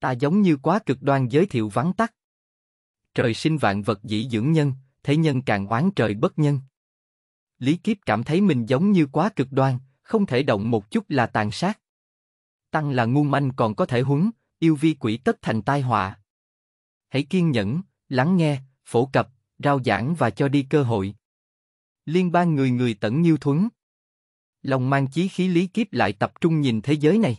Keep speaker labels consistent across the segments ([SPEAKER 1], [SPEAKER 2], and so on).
[SPEAKER 1] ta giống như quá cực đoan giới thiệu vắn tắt. Trời sinh vạn vật dĩ dưỡng nhân, thế nhân càng oán trời bất nhân. Lý Kiếp cảm thấy mình giống như quá cực đoan, không thể động một chút là tàn sát. Tăng là ngu manh còn có thể huấn, yêu vi quỷ tất thành tai họa. Hãy kiên nhẫn, lắng nghe, phổ cập, rao giảng và cho đi cơ hội. Liên bang người người tẩn nhiêu thuấn. Lòng mang chí khí lý kiếp lại tập trung nhìn thế giới này.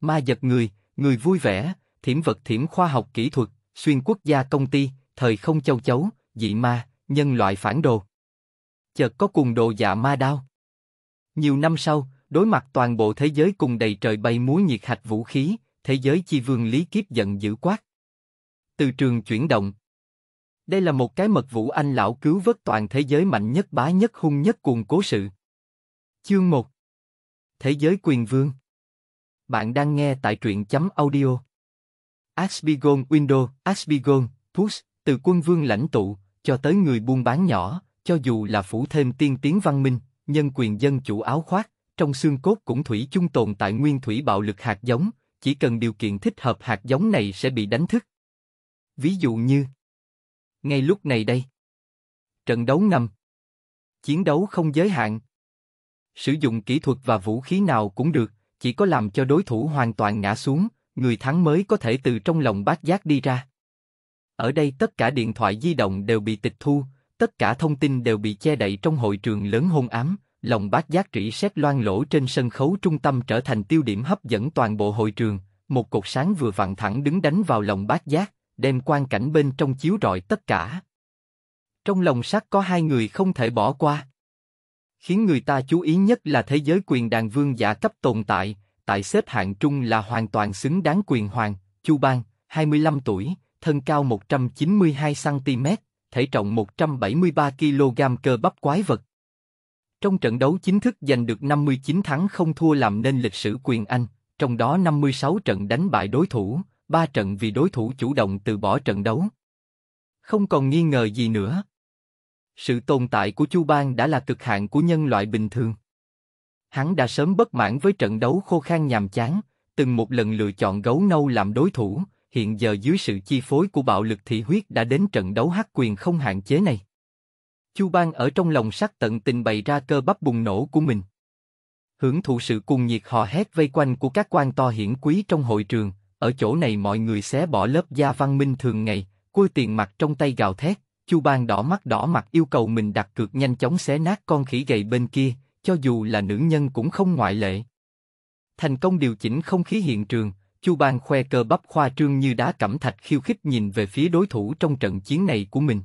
[SPEAKER 1] Ma giật người, người vui vẻ, thiểm vật thiểm khoa học kỹ thuật, xuyên quốc gia công ty, thời không châu chấu, dị ma, nhân loại phản đồ. Chợt có cuồng đồ dạ ma đao. Nhiều năm sau, đối mặt toàn bộ thế giới cùng đầy trời bay muối nhiệt hạch vũ khí, thế giới chi vương Lý Kiếp giận dữ quát. Từ trường chuyển động. Đây là một cái mật vũ anh lão cứu vớt toàn thế giới mạnh nhất bá nhất hung nhất cuồng cố sự. Chương 1 Thế giới quyền vương bạn đang nghe tại truyện chấm audio. Asbigon Window, Asbigon, Push, từ quân vương lãnh tụ, cho tới người buôn bán nhỏ, cho dù là phủ thêm tiên tiến văn minh, nhân quyền dân chủ áo khoác, trong xương cốt cũng thủy chung tồn tại nguyên thủy bạo lực hạt giống, chỉ cần điều kiện thích hợp hạt giống này sẽ bị đánh thức. Ví dụ như Ngay lúc này đây Trận đấu năm Chiến đấu không giới hạn Sử dụng kỹ thuật và vũ khí nào cũng được, chỉ có làm cho đối thủ hoàn toàn ngã xuống, người thắng mới có thể từ trong lòng bát giác đi ra. Ở đây tất cả điện thoại di động đều bị tịch thu, tất cả thông tin đều bị che đậy trong hội trường lớn hôn ám, lòng bát giác trĩ xét loan lỗ trên sân khấu trung tâm trở thành tiêu điểm hấp dẫn toàn bộ hội trường, một cột sáng vừa vặn thẳng đứng đánh vào lòng bát giác, đem quan cảnh bên trong chiếu rọi tất cả. Trong lòng sắc có hai người không thể bỏ qua khiến người ta chú ý nhất là thế giới quyền đàn vương giả cấp tồn tại, tại xếp hạng trung là hoàn toàn xứng đáng quyền hoàng, Chu Bang, 25 tuổi, thân cao 192cm, thể trọng 173kg cơ bắp quái vật. Trong trận đấu chính thức giành được 59 thắng không thua làm nên lịch sử quyền Anh, trong đó 56 trận đánh bại đối thủ, 3 trận vì đối thủ chủ động từ bỏ trận đấu. Không còn nghi ngờ gì nữa, sự tồn tại của Chu Bang đã là cực hạn của nhân loại bình thường. Hắn đã sớm bất mãn với trận đấu khô khan nhàm chán, từng một lần lựa chọn gấu nâu làm đối thủ, hiện giờ dưới sự chi phối của bạo lực thị huyết đã đến trận đấu hắc quyền không hạn chế này. Chu Bang ở trong lòng sắc tận tình bày ra cơ bắp bùng nổ của mình. Hưởng thụ sự cuồng nhiệt hò hét vây quanh của các quan to hiển quý trong hội trường, ở chỗ này mọi người xé bỏ lớp da văn minh thường ngày, côi tiền mặt trong tay gào thét, Chu Bang đỏ mắt đỏ mặt yêu cầu mình đặt cược nhanh chóng xé nát con khỉ gầy bên kia, cho dù là nữ nhân cũng không ngoại lệ. Thành công điều chỉnh không khí hiện trường, Chu Bang khoe cơ bắp khoa trương như đá cẩm thạch khiêu khích nhìn về phía đối thủ trong trận chiến này của mình.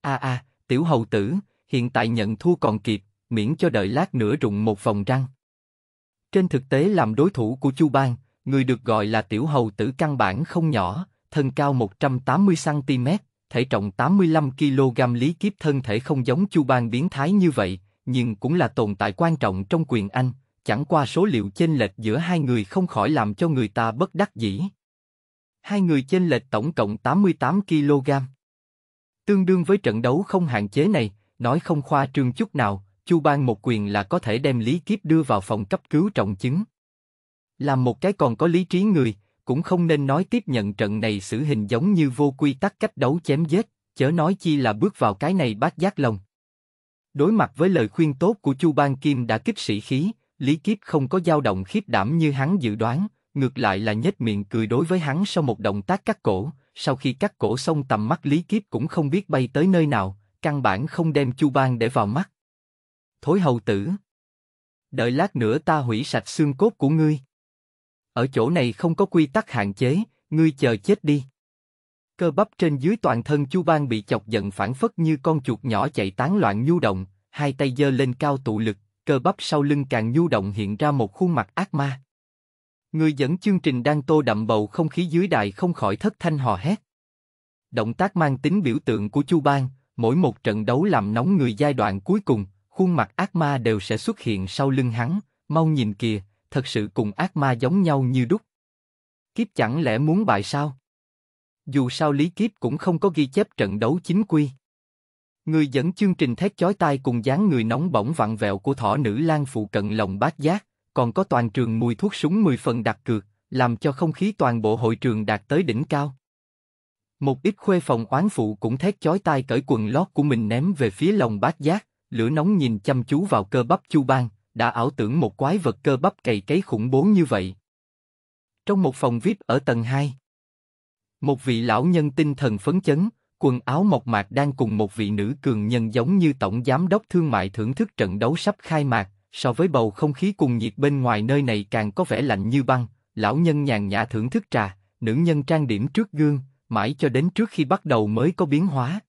[SPEAKER 1] A a, tiểu hầu tử, hiện tại nhận thua còn kịp, miễn cho đợi lát nữa rụng một vòng răng. Trên thực tế làm đối thủ của Chu Bang, người được gọi là tiểu hầu tử căn bản không nhỏ, thân cao 180cm, thể trọng 85kg lý kiếp thân thể không giống Chu bang biến thái như vậy, nhưng cũng là tồn tại quan trọng trong quyền anh, chẳng qua số liệu chênh lệch giữa hai người không khỏi làm cho người ta bất đắc dĩ. Hai người chênh lệch tổng cộng 88kg. Tương đương với trận đấu không hạn chế này, nói không khoa trương chút nào, Chu bang một quyền là có thể đem Lý Kiếp đưa vào phòng cấp cứu trọng chứng. Làm một cái còn có lý trí người, cũng không nên nói tiếp nhận trận này xử hình giống như vô quy tắc cách đấu chém giết, chớ nói chi là bước vào cái này bát giác lòng. Đối mặt với lời khuyên tốt của Chu Ban Kim đã kích sĩ khí, Lý Kiếp không có dao động khiếp đảm như hắn dự đoán, ngược lại là nhếch miệng cười đối với hắn sau một động tác cắt cổ, sau khi cắt cổ xong tầm mắt Lý Kiếp cũng không biết bay tới nơi nào, căn bản không đem Chu Ban để vào mắt. Thối hầu tử! Đợi lát nữa ta hủy sạch xương cốt của ngươi ở chỗ này không có quy tắc hạn chế, ngươi chờ chết đi. Cơ bắp trên dưới toàn thân Chu Bang bị chọc giận phản phất như con chuột nhỏ chạy tán loạn nhu động, hai tay giơ lên cao tụ lực, cơ bắp sau lưng càng nhu động hiện ra một khuôn mặt ác ma. Người dẫn chương trình đang tô đậm bầu không khí dưới đài không khỏi thất thanh hò hét. Động tác mang tính biểu tượng của Chu Bang, mỗi một trận đấu làm nóng người giai đoạn cuối cùng, khuôn mặt ác ma đều sẽ xuất hiện sau lưng hắn, mau nhìn kìa, thật sự cùng ác ma giống nhau như đúc. Kiếp chẳng lẽ muốn bại sao? Dù sao Lý Kiếp cũng không có ghi chép trận đấu chính quy. Người dẫn chương trình thét chói tai cùng dáng người nóng bỏng vặn vẹo của thỏ nữ lang phụ cận lòng bát giác, còn có toàn trường mùi thuốc súng mười phần đặc cược, làm cho không khí toàn bộ hội trường đạt tới đỉnh cao. Một ít khuê phòng oán phụ cũng thét chói tai cởi quần lót của mình ném về phía lòng bát giác, lửa nóng nhìn chăm chú vào cơ bắp chu ban, đã ảo tưởng một quái vật cơ bắp cày cấy khủng bố như vậy. Trong một phòng VIP ở tầng 2, một vị lão nhân tinh thần phấn chấn, quần áo mộc mạc đang cùng một vị nữ cường nhân giống như tổng giám đốc thương mại thưởng thức trận đấu sắp khai mạc, so với bầu không khí cùng nhiệt bên ngoài nơi này càng có vẻ lạnh như băng, lão nhân nhàn nhã thưởng thức trà, nữ nhân trang điểm trước gương, mãi cho đến trước khi bắt đầu mới có biến hóa.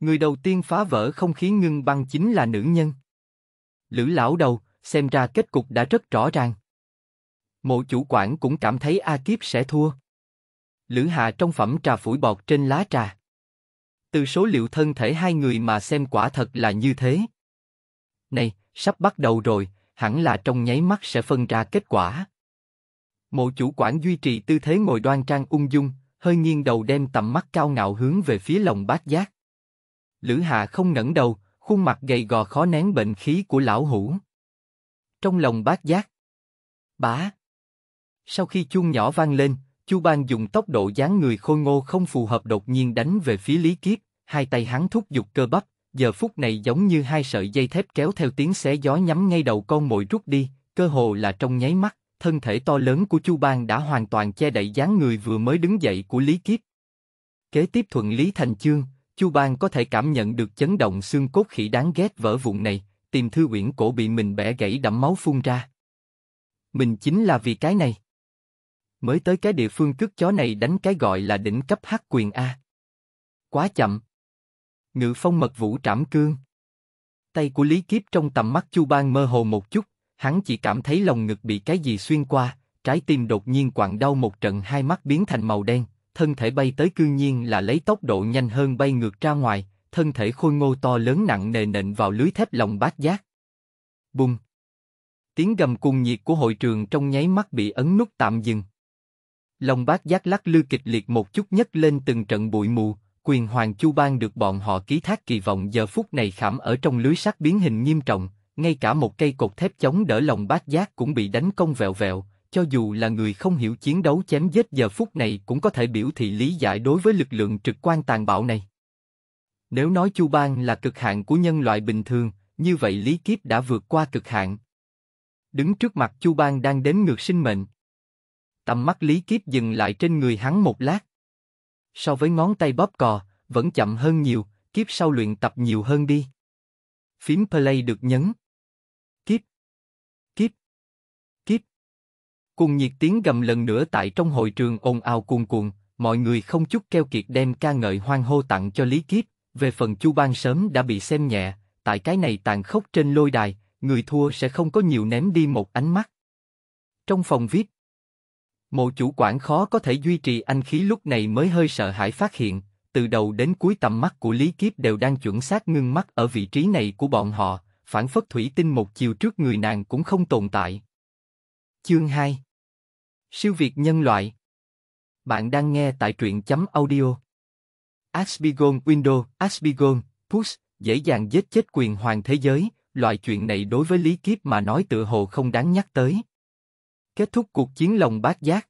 [SPEAKER 1] Người đầu tiên phá vỡ không khí ngưng băng chính là nữ nhân. Lữ lão đầu, xem ra kết cục đã rất rõ ràng. Mộ chủ quản cũng cảm thấy A Kiếp sẽ thua. Lữ Hạ trong phẩm trà phủi bọt trên lá trà. Từ số liệu thân thể hai người mà xem quả thật là như thế. Này, sắp bắt đầu rồi, hẳn là trong nháy mắt sẽ phân ra kết quả. Mộ chủ quản duy trì tư thế ngồi đoan trang ung dung, hơi nghiêng đầu đem tầm mắt cao ngạo hướng về phía lòng bát giác. Lữ Hạ không ngẩng đầu, khuôn mặt gầy gò khó nén bệnh khí của lão hủ. Trong lòng bác giác. Bá. Sau khi chuông nhỏ vang lên, Chu bang dùng tốc độ dáng người khôi ngô không phù hợp đột nhiên đánh về phía Lý Kiếp, hai tay hắn thúc giục cơ bắp, giờ phút này giống như hai sợi dây thép kéo theo tiếng xé gió nhắm ngay đầu con mồi rút đi, cơ hồ là trong nháy mắt, thân thể to lớn của Chu bang đã hoàn toàn che đậy dáng người vừa mới đứng dậy của Lý Kiếp. Kế tiếp thuận lý thành chương, Chu Bang có thể cảm nhận được chấn động xương cốt khỉ đáng ghét vỡ vụn này, tìm thư uyển cổ bị mình bẻ gãy đẫm máu phun ra. Mình chính là vì cái này. Mới tới cái địa phương cướp chó này đánh cái gọi là đỉnh cấp hắc quyền A. Quá chậm. Ngự phong mật vũ trảm cương. Tay của Lý Kiếp trong tầm mắt Chu Bang mơ hồ một chút, hắn chỉ cảm thấy lòng ngực bị cái gì xuyên qua, trái tim đột nhiên quặn đau một trận hai mắt biến thành màu đen, thân thể bay tới cương nhiên là lấy tốc độ nhanh hơn bay ngược ra ngoài, thân thể khôi ngô to lớn nặng nề nện vào lưới thép lòng bát giác. Bùng! Tiếng gầm cùng nhiệt của hội trường trong nháy mắt bị ấn nút tạm dừng. Lòng bát giác lắc lư kịch liệt một chút nhấc lên từng trận bụi mù, quyền hoàng chu ban được bọn họ ký thác kỳ vọng giờ phút này khảm ở trong lưới sắt biến hình nghiêm trọng, ngay cả một cây cột thép chống đỡ lòng bát giác cũng bị đánh cong vẹo vẹo, cho dù là người không hiểu chiến đấu chém giết giờ phút này cũng có thể biểu thị lý giải đối với lực lượng trực quan tàn bạo này. Nếu nói Chu Bang là cực hạn của nhân loại bình thường, như vậy Lý Kiếp đã vượt qua cực hạn. Đứng trước mặt Chu Bang đang đếm ngược sinh mệnh. Tầm mắt Lý Kiếp dừng lại trên người hắn một lát. So với ngón tay bóp cò, vẫn chậm hơn nhiều, kiếp sau luyện tập nhiều hơn đi. Phím play được nhấn. Cùng nhiệt tiếng gầm lần nữa tại trong hội trường ồn ào cuồn cuộn, mọi người không chút keo kiệt đem ca ngợi hoang hô tặng cho Lý Kiếp, về phần Chu Ban sớm đã bị xem nhẹ, tại cái này tàn khốc trên lôi đài, người thua sẽ không có nhiều ném đi một ánh mắt. Trong phòng viết, mộ chủ quản khó có thể duy trì anh khí lúc này mới hơi sợ hãi phát hiện, từ đầu đến cuối tầm mắt của Lý Kiếp đều đang chuẩn xác ngưng mắt ở vị trí này của bọn họ, phản phất thủy tinh một chiều trước người nàng cũng không tồn tại. Chương 2 Siêu việt nhân loại. Bạn đang nghe tại truyện chấm audio. Asbigon Windows, Asbigon, Push, dễ dàng giết chết quyền hoàng thế giới, loại chuyện này đối với lý kiếp mà nói tự hồ không đáng nhắc tới. Kết thúc cuộc chiến lòng bát giác.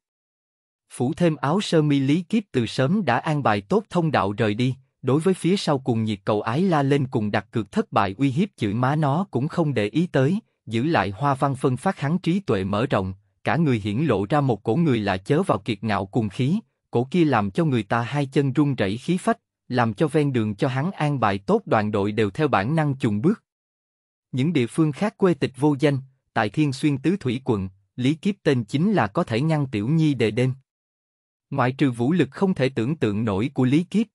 [SPEAKER 1] Phủ thêm áo sơ mi lý kiếp từ sớm đã an bài tốt thông đạo rời đi, đối với phía sau cùng nhiệt cầu ái la lên cùng đặt cược thất bại uy hiếp chửi má nó cũng không để ý tới, giữ lại hoa văn phân phát hắn trí tuệ mở rộng, cả người hiển lộ ra một cổ người lạ chớ vào kiệt ngạo cùng khí, cổ kia làm cho người ta hai chân run rẩy khí phách, làm cho ven đường cho hắn an bài tốt đoàn đội đều theo bản năng chùng bước. Những địa phương khác quê tịch vô danh, tại Thiên Xuyên Tứ Thủy quận, Lý Kiếp tên chính là có thể ngăn Tiểu Nhi đề đêm. Ngoại trừ vũ lực không thể tưởng tượng nổi của Lý Kiếp.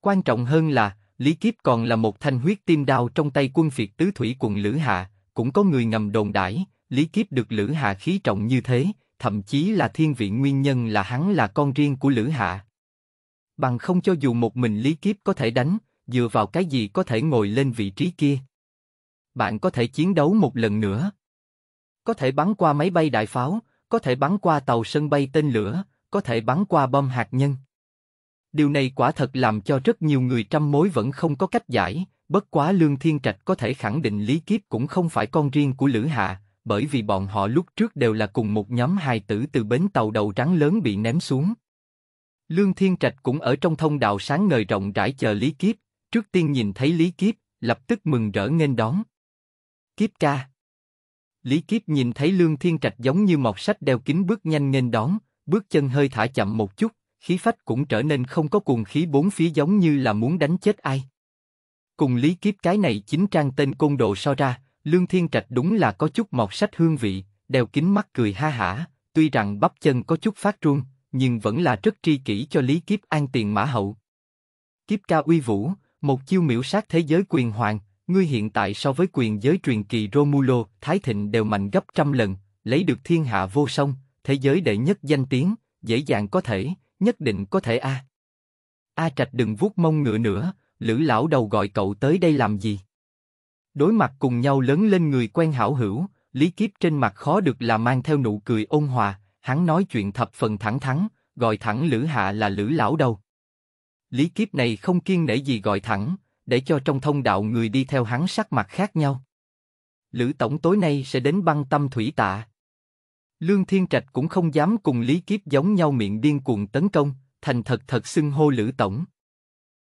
[SPEAKER 1] Quan trọng hơn là, Lý Kiếp còn là một thanh huyết tim đao trong tay quân phiệt Tứ Thủy quận Lữ Hạ, cũng có người ngầm đồn đãi, Lý Kiếp được Lữ Hạ khí trọng như thế, thậm chí là thiên viện nguyên nhân là hắn là con riêng của Lữ Hạ. Bằng không cho dù một mình Lý Kiếp có thể đánh, dựa vào cái gì có thể ngồi lên vị trí kia. Bạn có thể chiến đấu một lần nữa. Có thể bắn qua máy bay đại pháo, có thể bắn qua tàu sân bay tên lửa, có thể bắn qua bom hạt nhân. Điều này quả thật làm cho rất nhiều người trăm mối vẫn không có cách giải, bất quá Lương Thiên Trạch có thể khẳng định Lý Kiếp cũng không phải con riêng của Lữ Hạ, bởi vì bọn họ lúc trước đều là cùng một nhóm hài tử từ bến tàu đầu trắng lớn bị ném xuống. Lương Thiên Trạch cũng ở trong thông đạo sáng ngời rộng rãi chờ Lý Kiếp, trước tiên nhìn thấy Lý Kiếp, lập tức mừng rỡ nghênh đón. Kiếp ca. Lý Kiếp nhìn thấy Lương Thiên Trạch giống như mọc sách đeo kính bước nhanh nghênh đón, bước chân hơi thả chậm một chút, khí phách cũng trở nên không có cuồng khí bốn phía giống như là muốn đánh chết ai. Cùng Lý Kiếp cái này chính trang tên côn độ so ra, Lương Thiên Trạch đúng là có chút mọt sách hương vị, đeo kính mắt cười ha hả, tuy rằng bắp chân có chút phát run, nhưng vẫn là rất tri kỷ cho Lý Kiếp An tiền mã hậu. Kiếp ca uy vũ, một chiêu miểu sát thế giới quyền hoàng, ngươi hiện tại so với quyền giới truyền kỳ Romulo, Thái Thịnh đều mạnh gấp trăm lần, lấy được thiên hạ vô song, thế giới đệ nhất danh tiếng, dễ dàng có thể, nhất định có thể a. A Trạch đừng vuốt mông ngựa nữa, Lữ lão đầu gọi cậu tới đây làm gì? Đối mặt cùng nhau lớn lên người quen hảo hữu, Lý Kiếp trên mặt khó được là mang theo nụ cười ôn hòa, hắn nói chuyện thập phần thẳng thắn, gọi thẳng Lữ Hạ là Lữ Lão Đâu Lý Kiếp này không kiên nể gì gọi thẳng, để cho trong thông đạo người đi theo hắn sắc mặt khác nhau. Lữ Tổng tối nay sẽ đến băng tâm thủy tạ. Lương Thiên Trạch cũng không dám cùng Lý Kiếp giống nhau miệng điên cuồng tấn công, thành thật thật xưng hô Lữ Tổng.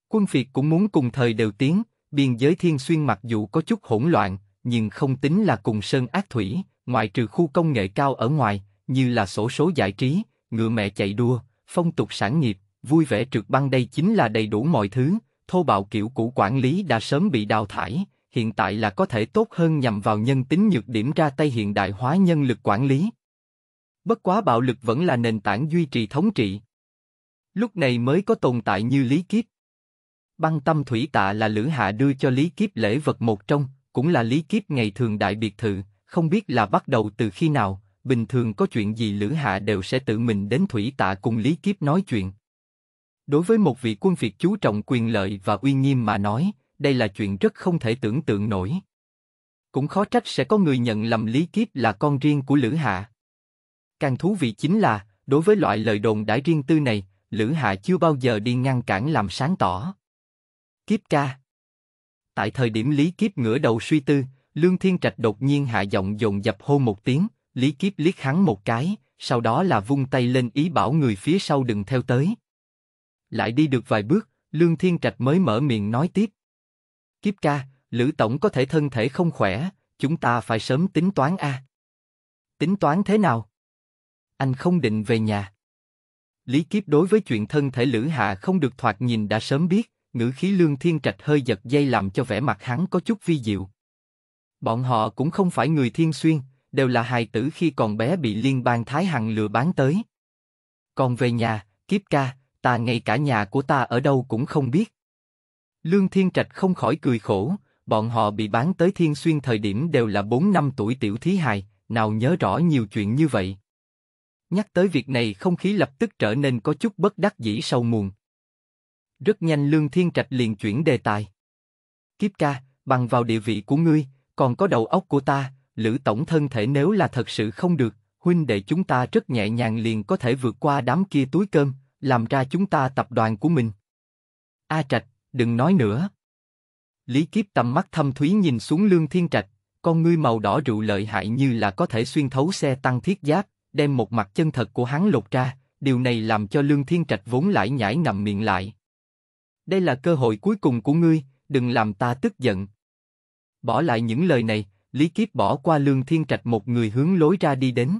[SPEAKER 1] Quân phiệt cũng muốn cùng thời đều tiếng biên giới thiên xuyên mặc dù có chút hỗn loạn, nhưng không tính là cùng sơn ác thủy, ngoại trừ khu công nghệ cao ở ngoài, như là sổ số giải trí, ngựa mẹ chạy đua, phong tục sản nghiệp, vui vẻ trượt băng đây chính là đầy đủ mọi thứ, thô bạo kiểu cũ quản lý đã sớm bị đào thải, hiện tại là có thể tốt hơn nhằm vào nhân tính nhược điểm ra tay hiện đại hóa nhân lực quản lý. Bất quá bạo lực vẫn là nền tảng duy trì thống trị. Lúc này mới có tồn tại như lý kiếp. Băng tâm thủy tạ là Lữ Hạ đưa cho Lý Kiếp lễ vật một trong, cũng là Lý Kiếp ngày thường đại biệt thự, không biết là bắt đầu từ khi nào, bình thường có chuyện gì Lữ Hạ đều sẽ tự mình đến thủy tạ cùng Lý Kiếp nói chuyện. Đối với một vị quân Việt chú trọng quyền lợi và uy nghiêm mà nói, đây là chuyện rất không thể tưởng tượng nổi. Cũng khó trách sẽ có người nhận lầm Lý Kiếp là con riêng của Lữ Hạ. Càng thú vị chính là, đối với loại lời đồn đãi riêng tư này, Lữ Hạ chưa bao giờ đi ngăn cản làm sáng tỏ. Kiếp ca. Tại thời điểm Lý Kiếp ngửa đầu suy tư, Lương Thiên Trạch đột nhiên hạ giọng dồn dập hô một tiếng, Lý Kiếp liếc hắn một cái, sau đó là vung tay lên ý bảo người phía sau đừng theo tới. Lại đi được vài bước, Lương Thiên Trạch mới mở miệng nói tiếp. Kiếp ca, Lữ Tổng có thể thân thể không khỏe, chúng ta phải sớm tính toán a. À. Tính toán thế nào? Anh không định về nhà. Lý Kiếp đối với chuyện thân thể Lữ Hạ không được thoạt nhìn đã sớm biết, ngữ khí lương thiên trạch hơi giật dây làm cho vẻ mặt hắn có chút vi diệu. Bọn họ cũng không phải người thiên xuyên, đều là hài tử khi còn bé bị liên bang Thái Hằng lừa bán tới. Còn về nhà, kiếp ca, ta ngay cả nhà của ta ở đâu cũng không biết. Lương Thiên Trạch không khỏi cười khổ, bọn họ bị bán tới Thiên Xuyên thời điểm đều là 4 năm tuổi tiểu thí hài, nào nhớ rõ nhiều chuyện như vậy. Nhắc tới việc này không khí lập tức trở nên có chút bất đắc dĩ sâu muộn, rất nhanh Lương Thiên Trạch liền chuyển đề tài. Kiếp ca, bằng vào địa vị của ngươi, còn có đầu óc của ta, Lữ Tổng thân thể nếu là thật sự không được, huynh đệ chúng ta rất nhẹ nhàng liền có thể vượt qua đám kia túi cơm, làm ra chúng ta tập đoàn của mình. A Trạch, đừng nói nữa. Lý Kiếp tầm mắt thâm thúy nhìn xuống Lương Thiên Trạch, con ngươi màu đỏ rượu lợi hại như là có thể xuyên thấu xe tăng thiết giáp, đem một mặt chân thật của hắn lột ra, điều này làm cho Lương Thiên Trạch vốn lại nhảy ngậm miệng lại, đây là cơ hội cuối cùng của ngươi, đừng làm ta tức giận. Bỏ lại những lời này, Lý Kiếp bỏ qua Lương Thiên Trạch một người hướng lối ra đi đến.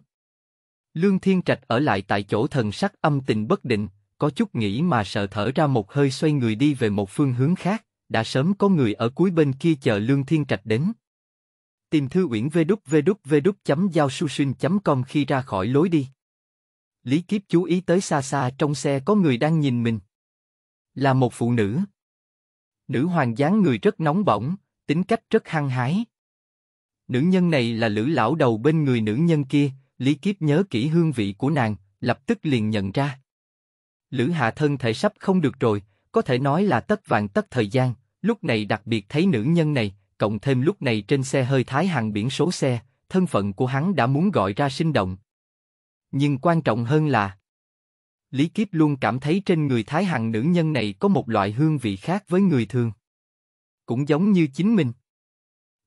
[SPEAKER 1] Lương Thiên Trạch ở lại tại chỗ thần sắc âm tình bất định, có chút nghĩ mà sợ thở ra một hơi xoay người đi về một phương hướng khác, đã sớm có người ở cuối bên kia chờ Lương Thiên Trạch đến. Tìm thư uyển vê đúc vê chấm giao su sinh chấm com khi ra khỏi lối đi. Lý Kiếp chú ý tới xa xa trong xe có người đang nhìn mình là một phụ nữ. Nữ hoàng dáng người rất nóng bỏng, tính cách rất hăng hái. Nữ nhân này là lữ lão đầu bên người nữ nhân kia, Lý Kiếp nhớ kỹ hương vị của nàng, lập tức liền nhận ra. Lữ Hạ thân thể sắp không được rồi, có thể nói là tất vạn tất thời gian, lúc này đặc biệt thấy nữ nhân này, cộng thêm lúc này trên xe hơi thái hàng biển số xe, thân phận của hắn đã muốn gọi ra sinh động. Nhưng quan trọng hơn là Lý Kiếp luôn cảm thấy trên người Thái Hằng nữ nhân này có một loại hương vị khác với người thường. Cũng giống như chính mình.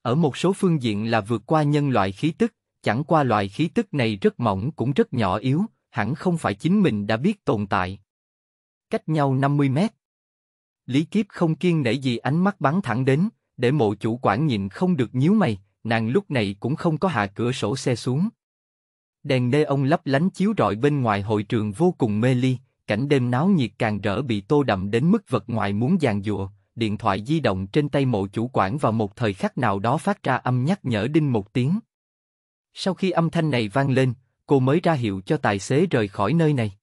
[SPEAKER 1] Ở một số phương diện là vượt qua nhân loại khí tức, chẳng qua loại khí tức này rất mỏng cũng rất nhỏ yếu, hẳn không phải chính mình đã biết tồn tại. Cách nhau 50 mét. Lý Kiếp không kiên nể gì ánh mắt bắn thẳng đến, để mộ chủ quản nhìn không được nhíu mày, nàng lúc này cũng không có hạ cửa sổ xe xuống. Đèn đê ông lấp lánh chiếu rọi bên ngoài hội trường vô cùng mê ly, cảnh đêm náo nhiệt càng rỡ bị tô đậm đến mức vật ngoài muốn giàn giụa. Điện thoại di động trên tay mộ chủ quản vào một thời khắc nào đó phát ra âm nhắc nhở đinh một tiếng. Sau khi âm thanh này vang lên, cô mới ra hiệu cho tài xế rời khỏi nơi này.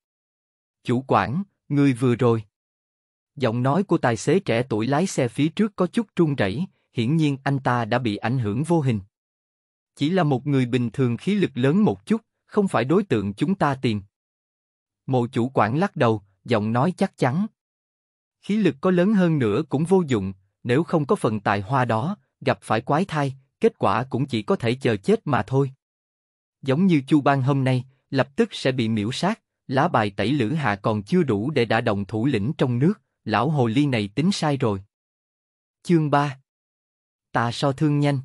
[SPEAKER 1] Chủ quản, người vừa rồi. Giọng nói của tài xế trẻ tuổi lái xe phía trước có chút run rẩy, hiển nhiên anh ta đã bị ảnh hưởng vô hình chỉ là một người bình thường khí lực lớn một chút, không phải đối tượng chúng ta tìm. Mộ chủ quản lắc đầu, giọng nói chắc chắn. Khí lực có lớn hơn nữa cũng vô dụng, nếu không có phần tài hoa đó, gặp phải quái thai, kết quả cũng chỉ có thể chờ chết mà thôi. Giống như Chu Bang hôm nay, lập tức sẽ bị miễu sát, lá bài tẩy lửa Hạ còn chưa đủ để đả động thủ lĩnh trong nước, lão hồ ly này tính sai rồi. Chương 3 Tà so thương nhanh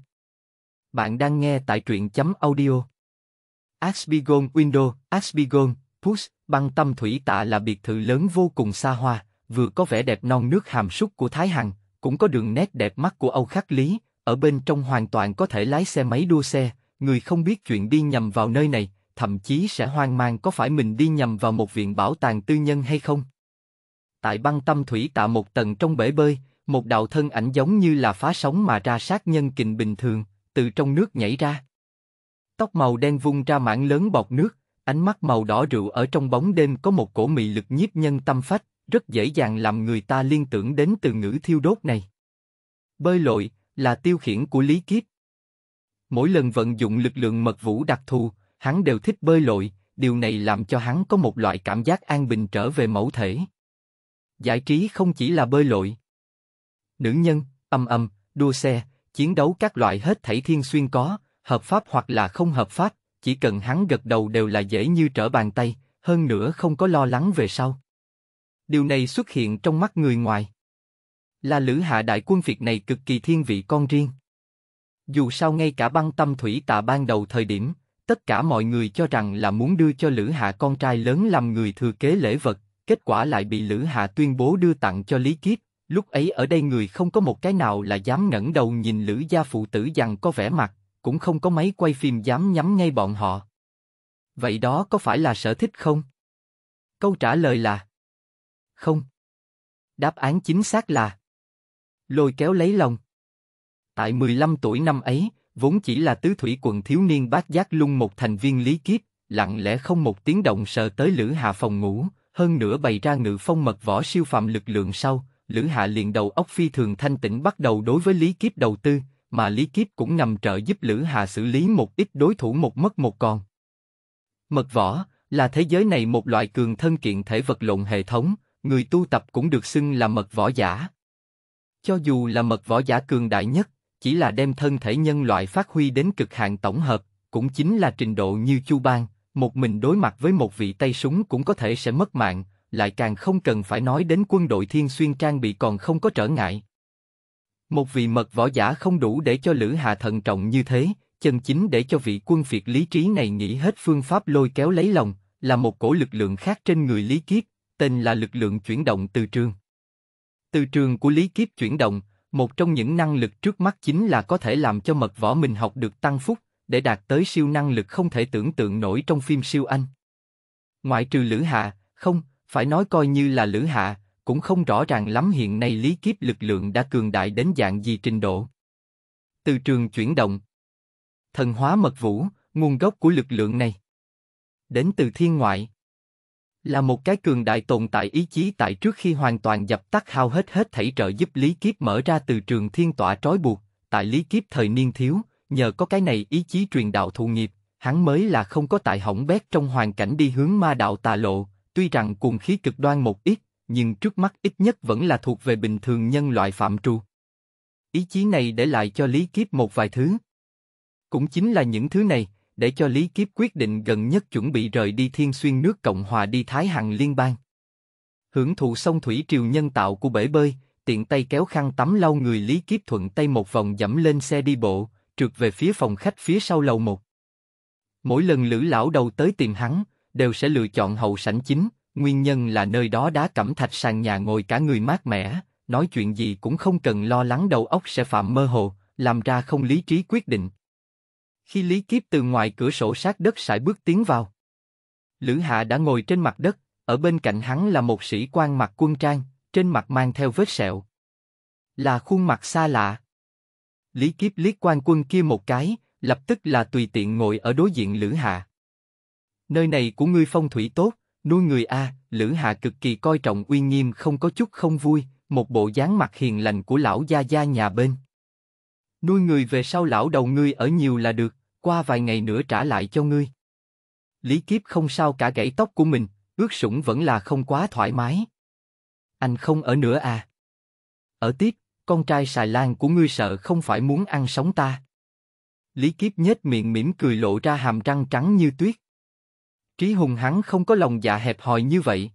[SPEAKER 1] bạn đang nghe tại truyện chấm audio. Asbigon Window, Asbigon, Push, băng tâm thủy tạ là biệt thự lớn vô cùng xa hoa, vừa có vẻ đẹp non nước hàm súc của Thái Hằng, cũng có đường nét đẹp mắt của Âu Khắc Lý, ở bên trong hoàn toàn có thể lái xe máy đua xe, người không biết chuyện đi nhầm vào nơi này, thậm chí sẽ hoang mang có phải mình đi nhầm vào một viện bảo tàng tư nhân hay không. Tại băng tâm thủy tạ một tầng trong bể bơi, một đạo thân ảnh giống như là phá sóng mà ra sát nhân kình bình thường, từ trong nước nhảy ra. Tóc màu đen vung ra mảng lớn bọt nước, ánh mắt màu đỏ rượu ở trong bóng đêm có một cổ mị lực nhiếp nhân tâm phách, rất dễ dàng làm người ta liên tưởng đến từ ngữ thiêu đốt này. Bơi lội là tiêu khiển của Lý Kiếp. Mỗi lần vận dụng lực lượng mật vũ đặc thù, hắn đều thích bơi lội, điều này làm cho hắn có một loại cảm giác an bình trở về mẫu thể. Giải trí không chỉ là bơi lội. Nữ nhân, âm âm, đua xe, chiến đấu các loại hết thảy thiên xuyên có, hợp pháp hoặc là không hợp pháp, chỉ cần hắn gật đầu đều là dễ như trở bàn tay, hơn nữa không có lo lắng về sau. Điều này xuất hiện trong mắt người ngoài. Là Lữ Hạ đại quân việc này cực kỳ thiên vị con riêng. Dù sao ngay cả băng tâm thủy tạ ban đầu thời điểm, tất cả mọi người cho rằng là muốn đưa cho Lữ Hạ con trai lớn làm người thừa kế lễ vật, kết quả lại bị Lữ Hạ tuyên bố đưa tặng cho Lý Kiếp, Lúc ấy ở đây người không có một cái nào là dám ngẩng đầu nhìn Lữ gia phụ tử rằng có vẻ mặt, cũng không có máy quay phim dám nhắm ngay bọn họ. Vậy đó có phải là sở thích không? Câu trả lời là Không. Đáp án chính xác là Lôi kéo lấy lòng. Tại 15 tuổi năm ấy, vốn chỉ là tứ thủy quần thiếu niên bát giác lung một thành viên lý kiếp, lặng lẽ không một tiếng động sờ tới Lữ Hà phòng ngủ, hơn nữa bày ra ngự phong mật võ siêu phàm lực lượng sau, Lữ Hạ liền đầu óc phi thường thanh tĩnh bắt đầu đối với Lý Kiếp đầu tư, mà Lý Kiếp cũng nằm trợ giúp Lữ Hạ xử lý một ít đối thủ một mất một còn. Mật võ là thế giới này một loại cường thân kiện thể vật lộn hệ thống, người tu tập cũng được xưng là mật võ giả. Cho dù là mật võ giả cường đại nhất, chỉ là đem thân thể nhân loại phát huy đến cực hạn tổng hợp, cũng chính là trình độ như Chu Bang, một mình đối mặt với một vị tay súng cũng có thể sẽ mất mạng, lại càng không cần phải nói đến quân đội thiên xuyên trang bị còn không có trở ngại. Một vị mật võ giả không đủ để cho Lữ Hà thận trọng như thế, chân chính để cho vị quân phiệt lý trí này nghĩ hết phương pháp lôi kéo lấy lòng, là một cổ lực lượng khác trên người Lý Kiếp, tên là lực lượng chuyển động từ trường. Từ trường của Lý Kiếp chuyển động, một trong những năng lực trước mắt chính là có thể làm cho mật võ mình học được tăng phúc, để đạt tới siêu năng lực không thể tưởng tượng nổi trong phim siêu anh. Ngoại trừ Lữ hà không, phải nói coi như là Lữ Hạ, cũng không rõ ràng lắm hiện nay lý kiếp lực lượng đã cường đại đến dạng gì trình độ. Từ trường chuyển động. Thần hóa mật vũ, nguồn gốc của lực lượng này. Đến từ thiên ngoại. Là một cái cường đại tồn tại ý chí tại trước khi hoàn toàn dập tắt hao hết hết thảy trợ giúp lý kiếp mở ra từ trường thiên tọa trói buộc, tại lý kiếp thời niên thiếu, nhờ có cái này ý chí truyền đạo thù nghiệp, hắn mới là không có tại hỏng bét trong hoàn cảnh đi hướng ma đạo tà lộ, Tuy rằng cuồng khí cực đoan một ít, nhưng trước mắt ít nhất vẫn là thuộc về bình thường nhân loại phạm trù. Ý chí này để lại cho Lý Kiếp một vài thứ. Cũng chính là những thứ này, để cho Lý Kiếp quyết định gần nhất chuẩn bị rời đi Thiên Xuyên nước Cộng Hòa đi Thái Hằng Liên bang. Hưởng thụ sông thủy triều nhân tạo của bể bơi, tiện tay kéo khăn tắm lau người Lý Kiếp thuận tay một vòng dẫm lên xe đi bộ, trượt về phía phòng khách phía sau lầu một. Mỗi lần Lữ Lão đầu tới tìm hắn, đều sẽ lựa chọn hậu sảnh chính, nguyên nhân là nơi đó đá cẩm thạch sàn nhà ngồi cả người mát mẻ, nói chuyện gì cũng không cần lo lắng đầu óc sẽ phạm mơ hồ, làm ra không lý trí quyết định. Khi Lý Kiếp từ ngoài cửa sổ sát đất sải bước tiến vào, Lữ Hạ đã ngồi trên mặt đất, ở bên cạnh hắn là một sĩ quan mặc quân trang, trên mặt mang theo vết sẹo. Là khuôn mặt xa lạ. Lý Kiếp liếc quan quân kia một cái, lập tức là tùy tiện ngồi ở đối diện Lữ Hạ nơi này của ngươi phong thủy tốt, nuôi người a, Lữ Hạ cực kỳ coi trọng uy nghiêm không có chút không vui, một bộ dáng mặt hiền lành của lão gia gia nhà bên. Nuôi người về sau lão đầu ngươi ở nhiều là được, qua vài ngày nữa trả lại cho ngươi. Lý Kiếp không sao cả gãy tóc của mình, ước sủng vẫn là không quá thoải mái. Anh không ở nữa à? Ở tiếp, con trai xài lan của ngươi sợ không phải muốn ăn sống ta. Lý Kiếp nhếch miệng mỉm cười lộ ra hàm răng trắng như tuyết. Trí Hùng hắn không có lòng dạ hẹp hòi như vậy.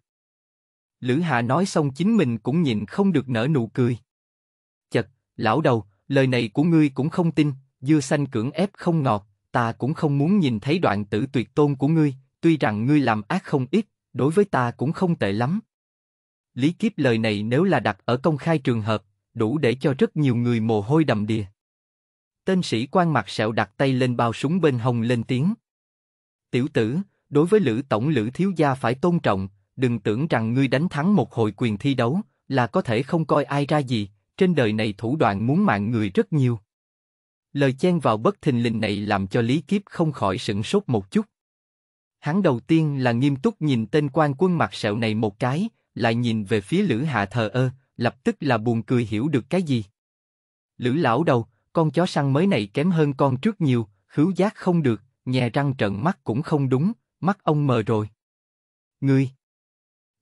[SPEAKER 1] Lữ Hà nói xong chính mình cũng nhìn không được nở nụ cười. Chật, lão đầu, lời này của ngươi cũng không tin, dưa xanh cưỡng ép không ngọt, ta cũng không muốn nhìn thấy đoạn tử tuyệt tôn của ngươi, tuy rằng ngươi làm ác không ít, đối với ta cũng không tệ lắm. Lý kiếp lời này nếu là đặt ở công khai trường hợp, đủ để cho rất nhiều người mồ hôi đầm đìa. Tên sĩ quan mặt sẹo đặt tay lên bao súng bên hồng lên tiếng. Tiểu tử, đối với Lữ Tổng Lữ Thiếu Gia phải tôn trọng, đừng tưởng rằng ngươi đánh thắng một hồi quyền thi đấu, là có thể không coi ai ra gì, trên đời này thủ đoạn muốn mạng người rất nhiều. Lời chen vào bất thình lình này làm cho Lý Kiếp không khỏi sửng sốt một chút. Hắn đầu tiên là nghiêm túc nhìn tên quan quân mặt sẹo này một cái, lại nhìn về phía Lữ Hạ thờ ơ, lập tức là buồn cười hiểu được cái gì. Lữ lão đầu, con chó săn mới này kém hơn con trước nhiều, khứu giác không được, nhè răng trợn mắt cũng không đúng, mắt ông mờ rồi. Ngươi!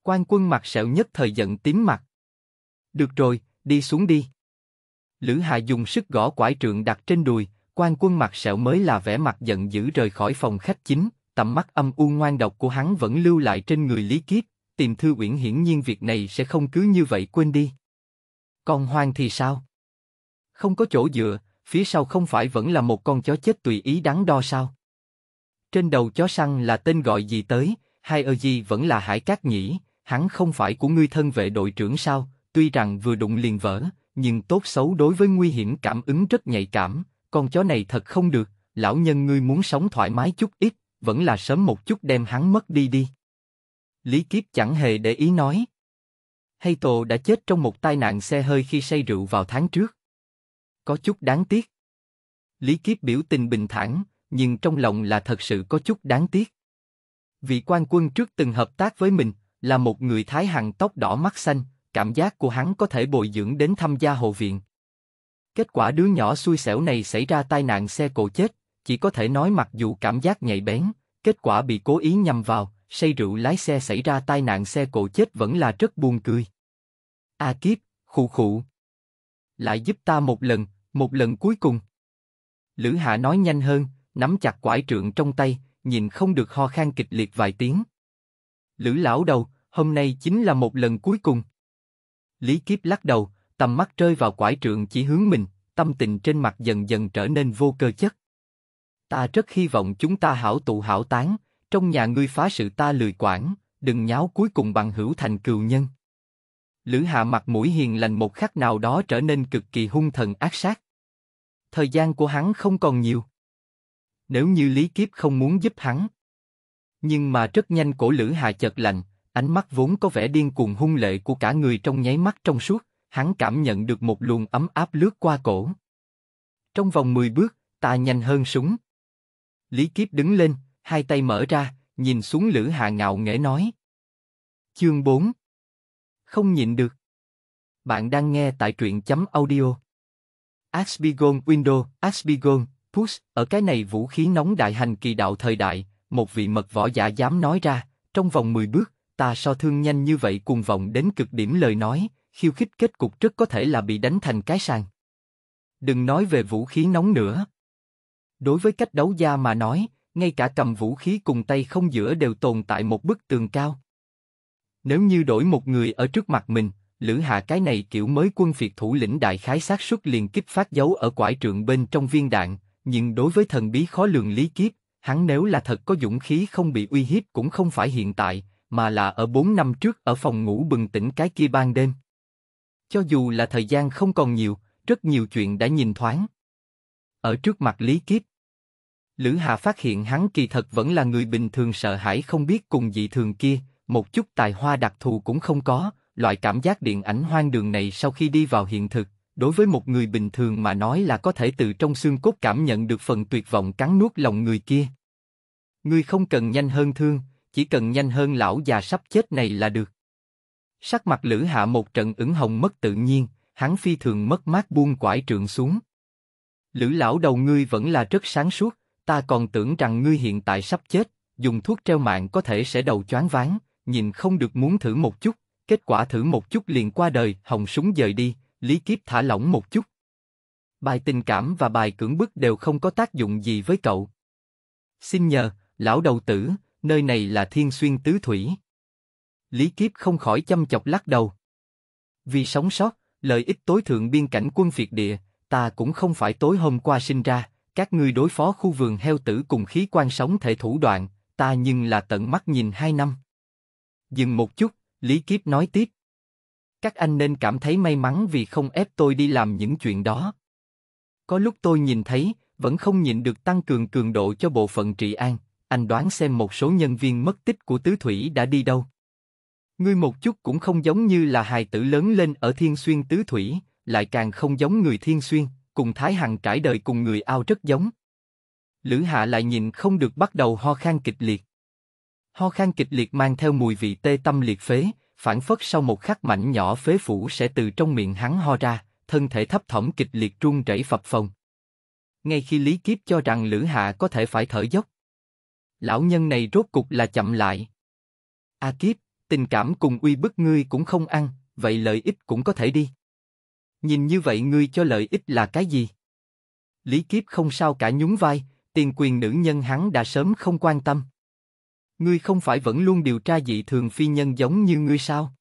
[SPEAKER 1] Quan quân mặt sẹo nhất thời giận tím mặt. Được rồi, đi xuống đi. Lữ Hà dùng sức gõ quải trượng đặt trên đùi, quan quân mặt sẹo mới là vẻ mặt giận dữ rời khỏi phòng khách chính, tầm mắt âm u ngoan độc của hắn vẫn lưu lại trên người Lý kiếp. tìm Thư Uyển hiển nhiên việc này sẽ không cứ như vậy quên đi. Còn hoàng thì sao? Không có chỗ dựa, phía sau không phải vẫn là một con chó chết tùy ý đáng đo sao? Trên đầu chó săn là tên gọi gì tới, hai ơ gì vẫn là hải cát nhĩ hắn không phải của ngươi thân vệ đội trưởng sao, tuy rằng vừa đụng liền vỡ, nhưng tốt xấu đối với nguy hiểm cảm ứng rất nhạy cảm, con chó này thật không được, lão nhân ngươi muốn sống thoải mái chút ít, vẫn là sớm một chút đem hắn mất đi đi. Lý Kiếp chẳng hề để ý nói. Hay tổ đã chết trong một tai nạn xe hơi khi say rượu vào tháng trước. Có chút đáng tiếc. Lý Kiếp biểu tình bình thản, nhưng trong lòng là thật sự có chút đáng tiếc. Vị quan quân trước từng hợp tác với mình, là một người Thái Hằng tóc đỏ mắt xanh, cảm giác của hắn có thể bồi dưỡng đến tham gia hộ viện. Kết quả đứa nhỏ xui xẻo này xảy ra tai nạn xe cộ chết, chỉ có thể nói mặc dù cảm giác nhạy bén, kết quả bị cố ý nhầm vào, say rượu lái xe xảy ra tai nạn xe cộ chết vẫn là rất buồn cười. A à kiếp, khụ khụ. Lại giúp ta một lần, một lần cuối cùng. Lữ Hạ nói nhanh hơn, nắm chặt quải trượng trong tay, nhìn không được ho khan kịch liệt vài tiếng. Lữ lão đầu, hôm nay chính là một lần cuối cùng. Lý Kiếp lắc đầu, tầm mắt rơi vào quải trượng chỉ hướng mình, tâm tình trên mặt dần dần trở nên vô cơ chất. Ta rất hy vọng chúng ta hảo tụ hảo tán, trong nhà ngươi phá sự ta lười quản, đừng nháo cuối cùng bằng hữu thành cừu nhân. Lữ Hạ mặt mũi hiền lành một khắc nào đó trở nên cực kỳ hung thần ác sát. Thời gian của hắn không còn nhiều nếu như Lý Kiếp không muốn giúp hắn. Nhưng mà rất nhanh cổ Lữ Hà chợt lạnh, ánh mắt vốn có vẻ điên cuồng hung lệ của cả người trong nháy mắt trong suốt, hắn cảm nhận được một luồng ấm áp lướt qua cổ. Trong vòng 10 bước, ta nhanh hơn súng. Lý Kiếp đứng lên, hai tay mở ra, nhìn xuống Lữ Hà ngạo nghễ nói. Chương 4 Không nhịn được. Bạn đang nghe tại truyện chấm audio. Aspigon Window, Aspigon, Push, ở cái này vũ khí nóng đại hành kỳ đạo thời đại, một vị mật võ giả dám nói ra, trong vòng 10 bước, ta so thương nhanh như vậy cùng vọng đến cực điểm lời nói, khiêu khích kết cục rất có thể là bị đánh thành cái sàn. Đừng nói về vũ khí nóng nữa. Đối với cách đấu gia mà nói, ngay cả cầm vũ khí cùng tay không giữa đều tồn tại một bức tường cao. Nếu như đổi một người ở trước mặt mình, lữ hạ cái này kiểu mới quân phiệt thủ lĩnh đại khái sát xuất liền kích phát dấu ở quải trượng bên trong viên đạn, nhưng đối với thần bí khó lường lý kiếp, hắn nếu là thật có dũng khí không bị uy hiếp cũng không phải hiện tại, mà là ở bốn năm trước ở phòng ngủ bừng tỉnh cái kia ban đêm. Cho dù là thời gian không còn nhiều, rất nhiều chuyện đã nhìn thoáng. Ở trước mặt Lý Kiếp, Lữ Hà phát hiện hắn kỳ thật vẫn là người bình thường sợ hãi không biết cùng dị thường kia, một chút tài hoa đặc thù cũng không có, loại cảm giác điện ảnh hoang đường này sau khi đi vào hiện thực, đối với một người bình thường mà nói là có thể từ trong xương cốt cảm nhận được phần tuyệt vọng cắn nuốt lòng người kia. Ngươi không cần nhanh hơn thương, chỉ cần nhanh hơn lão già sắp chết này là được. Sắc mặt Lữ Hạ một trận ửng hồng mất tự nhiên, hắn phi thường mất mát buông quải trượng xuống. Lữ lão đầu ngươi vẫn là rất sáng suốt, ta còn tưởng rằng ngươi hiện tại sắp chết, dùng thuốc treo mạng có thể sẽ đầu choáng váng, nhìn không được muốn thử một chút, kết quả thử một chút liền qua đời, hồng súng dời đi, Lý Kiếp thả lỏng một chút. Bài tình cảm và bài cưỡng bức đều không có tác dụng gì với cậu. Xin nhờ, lão đầu tử, nơi này là thiên xuyên tứ thủy. Lý Kiếp không khỏi chăm chọc lắc đầu. Vì sống sót, lợi ích tối thượng biên cảnh quân phiệt địa, ta cũng không phải tối hôm qua sinh ra, các ngươi đối phó khu vườn heo tử cùng khí quan sống thể thủ đoạn, ta nhưng là tận mắt nhìn hai năm. Dừng một chút, Lý Kiếp nói tiếp. Các anh nên cảm thấy may mắn vì không ép tôi đi làm những chuyện đó. Có lúc tôi nhìn thấy, vẫn không nhịn được tăng cường cường độ cho bộ phận trị an, anh đoán xem một số nhân viên mất tích của Tứ Thủy đã đi đâu. Ngươi một chút cũng không giống như là hài tử lớn lên ở Thiên Xuyên Tứ Thủy, lại càng không giống người Thiên Xuyên, cùng Thái Hằng trải đời cùng người ao rất giống. Lữ Hạ lại nhìn không được bắt đầu ho khan kịch liệt. Ho khan kịch liệt mang theo mùi vị tê tâm liệt phế, phản phất sau một khắc mảnh nhỏ phế phủ sẽ từ trong miệng hắn ho ra, thân thể thấp thỏm kịch liệt run rẩy phập phồng. Ngay khi Lý Kiếp cho rằng Lữ Hạ có thể phải thở dốc, lão nhân này rốt cục là chậm lại. A Kiếp, tình cảm cùng uy bức ngươi cũng không ăn, vậy lợi ích cũng có thể đi. Nhìn như vậy ngươi cho lợi ích là cái gì? Lý Kiếp không sao cả nhún vai, tiền quyền nữ nhân hắn đã sớm không quan tâm. Ngươi không phải vẫn luôn điều tra dị thường phi nhân giống như ngươi sao?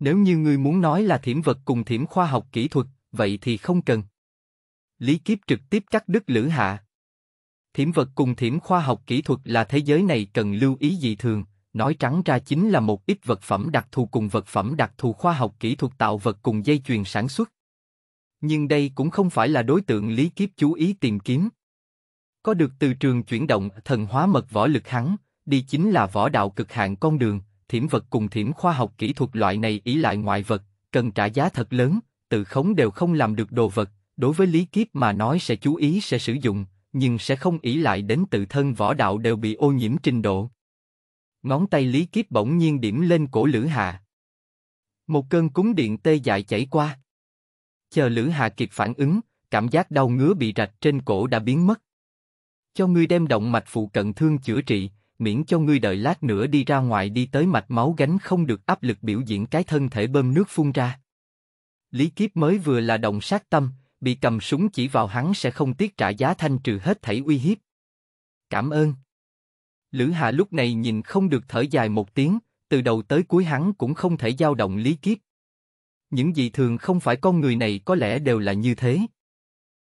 [SPEAKER 1] Nếu như ngươi muốn nói là thiểm vật cùng thiểm khoa học kỹ thuật, vậy thì không cần. Lý Kiếp trực tiếp cắt đứt Lữ Hạ. Thiểm vật cùng thiểm khoa học kỹ thuật là thế giới này cần lưu ý dị thường, nói trắng ra chính là một ít vật phẩm đặc thù cùng vật phẩm đặc thù khoa học kỹ thuật tạo vật cùng dây chuyền sản xuất. Nhưng đây cũng không phải là đối tượng Lý Kiếp chú ý tìm kiếm. Có được từ trường chuyển động thần hóa mật võ lực hắn, đi chính là võ đạo cực hạn con đường, thiểm vật cùng thiểm khoa học kỹ thuật loại này ý lại ngoại vật, cần trả giá thật lớn, tự khống đều không làm được đồ vật, đối với lý kiếp mà nói sẽ chú ý sẽ sử dụng, nhưng sẽ không ý lại đến tự thân võ đạo đều bị ô nhiễm trình độ. Ngón tay lý kiếp bỗng nhiên điểm lên cổ Lữ hà Một cơn cúng điện tê dại chảy qua. Chờ Lữ hà kịp phản ứng, cảm giác đau ngứa bị rạch trên cổ đã biến mất. Cho ngươi đem động mạch phụ cận thương chữa trị, miễn cho ngươi đợi lát nữa đi ra ngoài đi tới mạch máu gánh không được áp lực biểu diễn cái thân thể bơm nước phun ra. Lý Kiếp mới vừa là động sát tâm, bị cầm súng chỉ vào hắn sẽ không tiếc trả giá thanh trừ hết thảy uy hiếp. Cảm ơn. Lữ Hạ lúc này nhìn không được thở dài một tiếng, từ đầu tới cuối hắn cũng không thể dao động Lý Kiếp. Những gì thường không phải con người này có lẽ đều là như thế.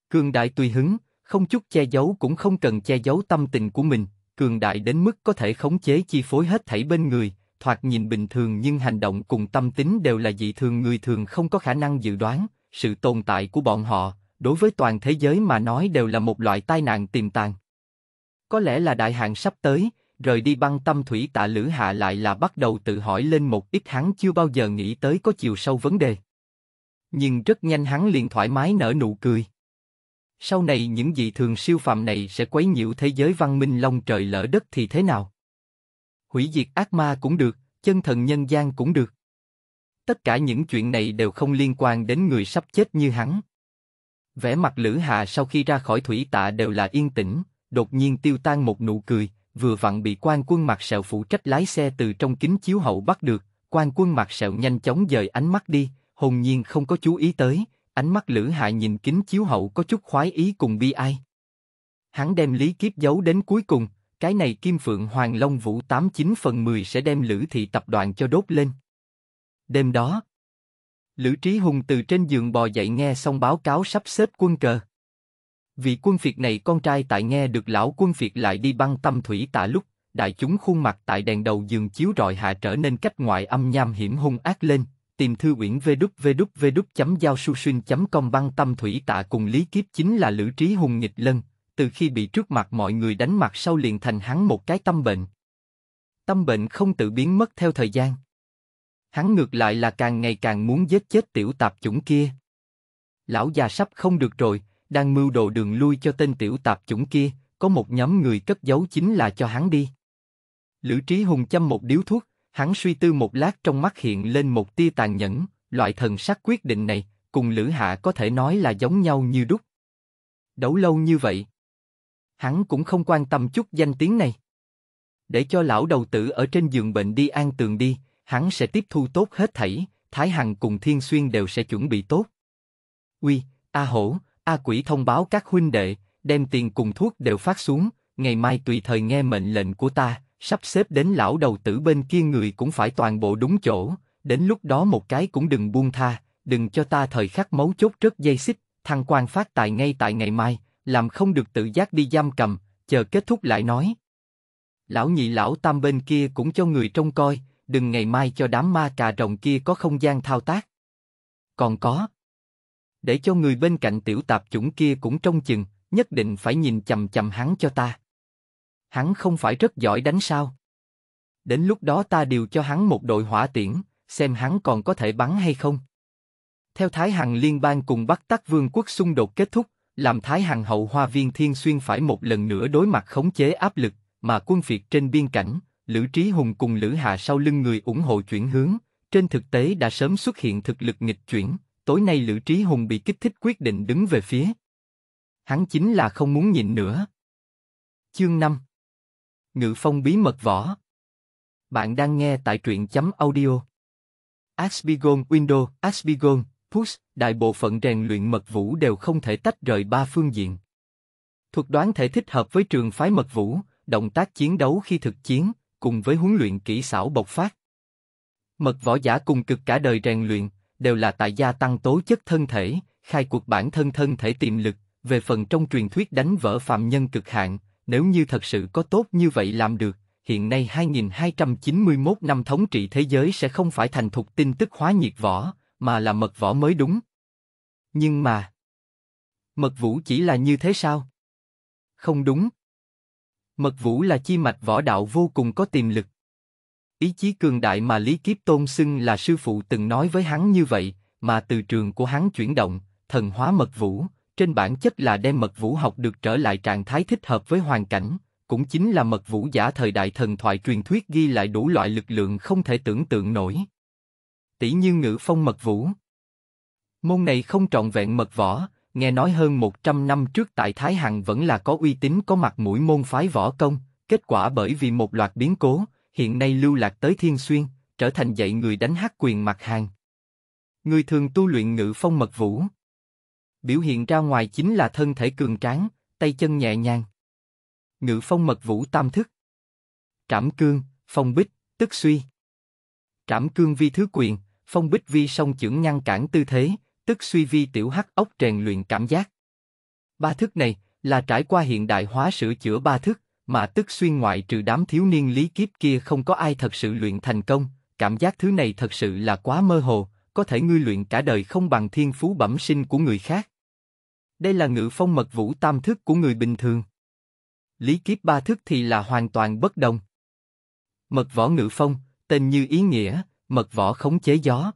[SPEAKER 1] Cường đại tùy hứng, không chút che giấu cũng không cần che giấu tâm tình của mình, cường đại đến mức có thể khống chế chi phối hết thảy bên người, thoạt nhìn bình thường nhưng hành động cùng tâm tính đều là dị thường người thường không có khả năng dự đoán, sự tồn tại của bọn họ, đối với toàn thế giới mà nói đều là một loại tai nạn tiềm tàng. Có lẽ là đại hạn sắp tới, rời đi băng tâm thủy tạ lữ hạ lại là bắt đầu tự hỏi lên một ít hắn chưa bao giờ nghĩ tới có chiều sâu vấn đề. Nhưng rất nhanh hắn liền thoải mái nở nụ cười. Sau này những dị thường siêu phàm này sẽ quấy nhiễu thế giới văn minh long trời lỡ đất thì thế nào? Hủy diệt ác ma cũng được, chân thần nhân gian cũng được. Tất cả những chuyện này đều không liên quan đến người sắp chết như hắn. Vẻ mặt Lữ Hà sau khi ra khỏi thủy tạ đều là yên tĩnh, đột nhiên tiêu tan một nụ cười, vừa vặn bị quan quân mặt sẹo phụ trách lái xe từ trong kính chiếu hậu bắt được, quan quân mặt sẹo nhanh chóng dời ánh mắt đi, hồn nhiên không có chú ý tới, Ánh mắt Lữ Hại nhìn kính chiếu hậu có chút khoái ý cùng bi ai. Hắn đem Lý Kiếp giấu đến cuối cùng, cái này Kim Phượng Hoàng Long Vũ 89 phần 10 sẽ đem Lữ Thị Tập đoàn cho đốt lên. Đêm đó, Lữ Trí Hùng từ trên giường bò dậy nghe xong báo cáo sắp xếp quân cờ. Vị quân phiệt này con trai tại nghe được lão quân phiệt lại đi băng tâm thủy tạ lúc, đại chúng khuôn mặt tại đèn đầu giường chiếu rọi hạ trở nên cách ngoại âm nham hiểm hung ác lên, tìm thư uyển đúc đúc đúc chấm giao su xuyên công băng tâm thủy tạ cùng Lý Kiếp chính là Lữ Trí Hùng nghịch lân, từ khi bị trước mặt mọi người đánh mặt sau liền thành hắn một cái tâm bệnh. Tâm bệnh không tự biến mất theo thời gian. Hắn ngược lại là càng ngày càng muốn giết chết tiểu tạp chủng kia. Lão già sắp không được rồi, đang mưu đồ đường lui cho tên tiểu tạp chủng kia, có một nhóm người cất giấu chính là cho hắn đi. Lữ Trí Hùng châm một điếu thuốc, Hắn suy tư một lát trong mắt hiện lên một tia tàn nhẫn, loại thần sắc quyết định này, cùng Lữ Hạ có thể nói là giống nhau như đúc. Đấu lâu như vậy, hắn cũng không quan tâm chút danh tiếng này. Để cho lão đầu tử ở trên giường bệnh đi an tường đi, hắn sẽ tiếp thu tốt hết thảy, Thái Hằng cùng Thiên Xuyên đều sẽ chuẩn bị tốt. Uy, A Hổ, A Quỷ thông báo các huynh đệ, đem tiền cùng thuốc đều phát xuống, ngày mai tùy thời nghe mệnh lệnh của ta, sắp xếp đến lão đầu tử bên kia người cũng phải toàn bộ đúng chỗ, đến lúc đó một cái cũng đừng buông tha, đừng cho ta thời khắc mấu chốt rớt dây xích, thăng quan phát tài ngay tại ngày mai, làm không được tự giác đi giam cầm, chờ kết thúc lại nói. Lão nhị lão tam bên kia cũng cho người trông coi, đừng ngày mai cho đám ma cà rồng kia có không gian thao tác. Còn có, để cho người bên cạnh tiểu tạp chủng kia cũng trông chừng, nhất định phải nhìn chầm chầm hắn cho ta. Hắn không phải rất giỏi đánh sao? Đến lúc đó ta điều cho hắn một đội hỏa tiễn, xem hắn còn có thể bắn hay không. Theo Thái Hằng liên bang cùng Bắc Tắc Vương quốc xung đột kết thúc, làm Thái Hằng hậu hoa viên thiên xuyên phải một lần nữa đối mặt khống chế áp lực, mà quân phiệt trên biên cảnh, Lữ Trí Hùng cùng Lữ Hạ sau lưng người ủng hộ chuyển hướng, trên thực tế đã sớm xuất hiện thực lực nghịch chuyển, tối nay Lữ Trí Hùng bị kích thích quyết định đứng về phía. Hắn chính là không muốn nhịn nữa. Chương 5 Ngự phong bí mật võ. Bạn đang nghe tại truyện chấm audio. Asbigon Window, Asbigon, Push, đại bộ phận rèn luyện mật vũ đều không thể tách rời ba phương diện. Thuật đoán thể thích hợp với trường phái mật vũ, động tác chiến đấu khi thực chiến, cùng với huấn luyện kỹ xảo bộc phát. Mật võ giả cùng cực cả đời rèn luyện, đều là tại gia tăng tố chất thân thể, khai cuộc bản thân thân thể tiềm lực, về phần trong truyền thuyết đánh vỡ phạm nhân cực hạn, nếu như thật sự có tốt như vậy làm được, hiện nay 2291 năm thống trị thế giới sẽ không phải thành thục tin tức hóa nhiệt võ, mà là mật võ mới đúng. Nhưng mà... Mật vũ chỉ là như thế sao? Không đúng. Mật vũ là chi mạch võ đạo vô cùng có tiềm lực. Ý chí cường đại mà Lý Kiếp Tôn xưng là sư phụ từng nói với hắn như vậy, mà từ trường của hắn chuyển động, thần hóa mật vũ, trên bản chất là đem mật vũ học được trở lại trạng thái thích hợp với hoàn cảnh, cũng chính là mật vũ giả thời đại thần thoại truyền thuyết ghi lại đủ loại lực lượng không thể tưởng tượng nổi. Tỷ như ngữ phong mật vũ. Môn này không trọn vẹn mật võ, nghe nói hơn 100 năm trước tại Thái Hằng vẫn là có uy tín có mặt mũi môn phái võ công, kết quả bởi vì một loạt biến cố, hiện nay lưu lạc tới Thiên Xuyên, trở thành dạy người đánh hát quyền mặt hàng. Người thường tu luyện ngữ phong mật vũ biểu hiện ra ngoài chính là thân thể cường tráng, tay chân nhẹ nhàng. Ngự phong mật vũ tam thức. Trảm cương, phong bích, tức suy. Trảm cương vi thứ quyền, phong bích vi song chưởng ngăn cản tư thế, tức suy vi tiểu hắc ốc rèn luyện cảm giác. Ba thức này là trải qua hiện đại hóa sửa chữa ba thức, mà tức suy ngoại trừ đám thiếu niên lý kiếp kia không có ai thật sự luyện thành công, cảm giác thứ này thật sự là quá mơ hồ, có thể ngươi luyện cả đời không bằng thiên phú bẩm sinh của người khác. Đây là ngự phong mật vũ tam thức của người bình thường. Lý kiếp ba thức thì là hoàn toàn bất đồng. Mật võ ngự phong, tên như ý nghĩa, mật võ khống chế gió.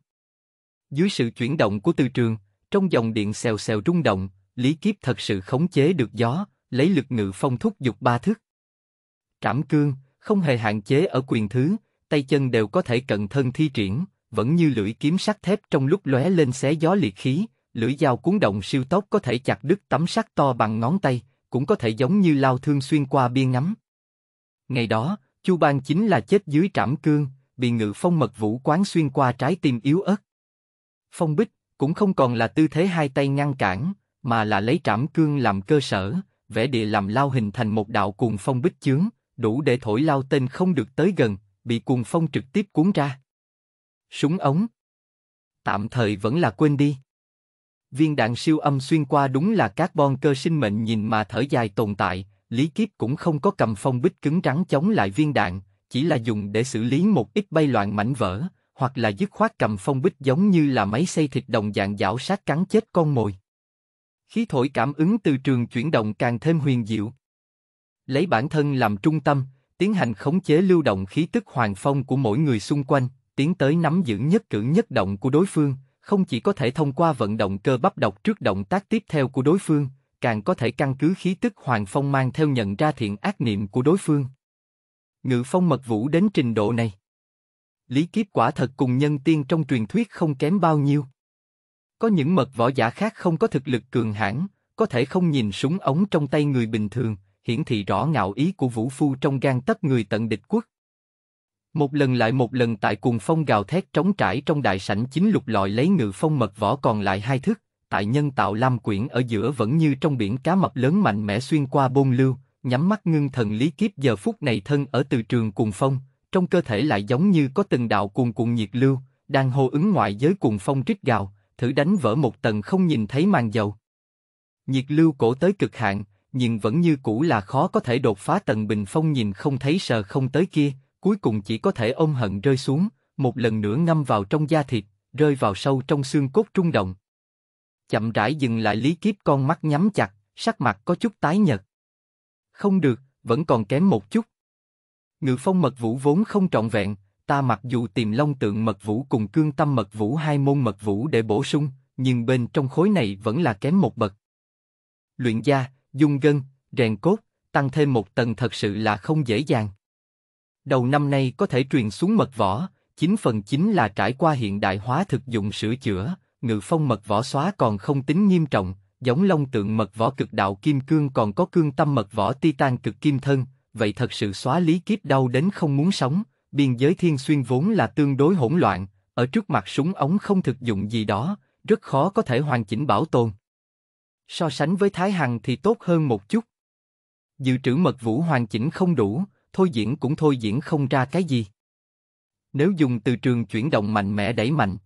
[SPEAKER 1] Dưới sự chuyển động của từ trường, trong dòng điện xèo xèo rung động, Lý Kiếp thật sự khống chế được gió, lấy lực ngự phong thúc dục ba thức. Trảm cương, không hề hạn chế ở quyền thứ, tay chân đều có thể cận thân thi triển, vẫn như lưỡi kiếm sắt thép trong lúc lóe lên xé gió liệt khí, lưỡi dao cuốn động siêu tốc có thể chặt đứt tấm sắt to bằng ngón tay, cũng có thể giống như lao thương xuyên qua biên ngắm. Ngày đó, Chu Bang chính là chết dưới trảm cương, bị ngự phong mật vũ quán xuyên qua trái tim yếu ớt. Phong bích cũng không còn là tư thế hai tay ngăn cản, mà là lấy trảm cương làm cơ sở, vẽ địa làm lao hình thành một đạo cuồng phong bích chướng, đủ để thổi lao tên không được tới gần, bị cuồng phong trực tiếp cuốn ra. Súng ống. Tạm thời vẫn là quên đi viên đạn siêu âm xuyên qua đúng là carbon cơ sinh mệnh nhìn mà thở dài tồn tại, Lý Kiếp cũng không có cầm phong bích cứng rắn chống lại viên đạn, chỉ là dùng để xử lý một ít bay loạn mảnh vỡ, hoặc là dứt khoát cầm phong bích giống như là máy xây thịt đồng dạng dảo sát cắn chết con mồi. Khí thổi cảm ứng từ trường chuyển động càng thêm huyền diệu. Lấy bản thân làm trung tâm, tiến hành khống chế lưu động khí tức hoàng phong của mỗi người xung quanh, tiến tới nắm giữ nhất cử nhất động của đối phương, không chỉ có thể thông qua vận động cơ bắp đọc trước động tác tiếp theo của đối phương, càng có thể căn cứ khí tức Hoàng Phong mang theo nhận ra thiện ác niệm của đối phương. Ngự phong mật vũ đến trình độ này. Lý kiếp quả thật cùng nhân tiên trong truyền thuyết không kém bao nhiêu. Có những mật võ giả khác không có thực lực cường hãn, có thể không nhìn súng ống trong tay người bình thường, hiển thị rõ ngạo ý của vũ phu trong gan tất người tận địch quốc. Một lần lại một lần tại cuồng phong gào thét trống trải trong đại sảnh chính lục lọi lấy ngự phong mật võ còn lại hai thước, tại nhân tạo lam quyển ở giữa vẫn như trong biển cá mập lớn mạnh mẽ xuyên qua bôn lưu, nhắm mắt ngưng thần lý kiếp giờ phút này thân ở từ trường cuồng phong, trong cơ thể lại giống như có từng đạo cuồng cuồng nhiệt lưu, đang hô ứng ngoại giới cuồng phong trích gào, thử đánh vỡ một tầng không nhìn thấy màn dầu. Nhiệt lưu cổ tới cực hạn, nhưng vẫn như cũ là khó có thể đột phá tầng bình phong nhìn không thấy sờ không tới kia, cuối cùng chỉ có thể ôm hận rơi xuống, một lần nữa ngâm vào trong da thịt, rơi vào sâu trong xương cốt trung động. Chậm rãi dừng lại Lý Kiếp con mắt nhắm chặt, sắc mặt có chút tái nhợt. Không được, vẫn còn kém một chút. Ngự phong mật vũ vốn không trọn vẹn, ta mặc dù tìm long tượng mật vũ cùng cương tâm mật vũ hai môn mật vũ để bổ sung, nhưng bên trong khối này vẫn là kém một bậc. Luyện gia, dung gân, rèn cốt, tăng thêm một tầng thật sự là không dễ dàng đầu năm nay có thể truyền xuống mật vỏ, 9 phần 9 là trải qua hiện đại hóa thực dụng sửa chữa, ngự phong mật vỏ xóa còn không tính nghiêm trọng, giống long tượng mật vỏ cực đạo kim cương còn có cương tâm mật vỏ titan cực kim thân, vậy thật sự xóa lý kiếp đau đến không muốn sống, biên giới thiên xuyên vốn là tương đối hỗn loạn, ở trước mặt súng ống không thực dụng gì đó, rất khó có thể hoàn chỉnh bảo tồn. So sánh với Thái Hằng thì tốt hơn một chút. Dự trữ mật vũ hoàn chỉnh không đủ, thôi diễn cũng thôi diễn không ra cái gì. Nếu dùng từ trường chuyển động mạnh mẽ đẩy mạnh,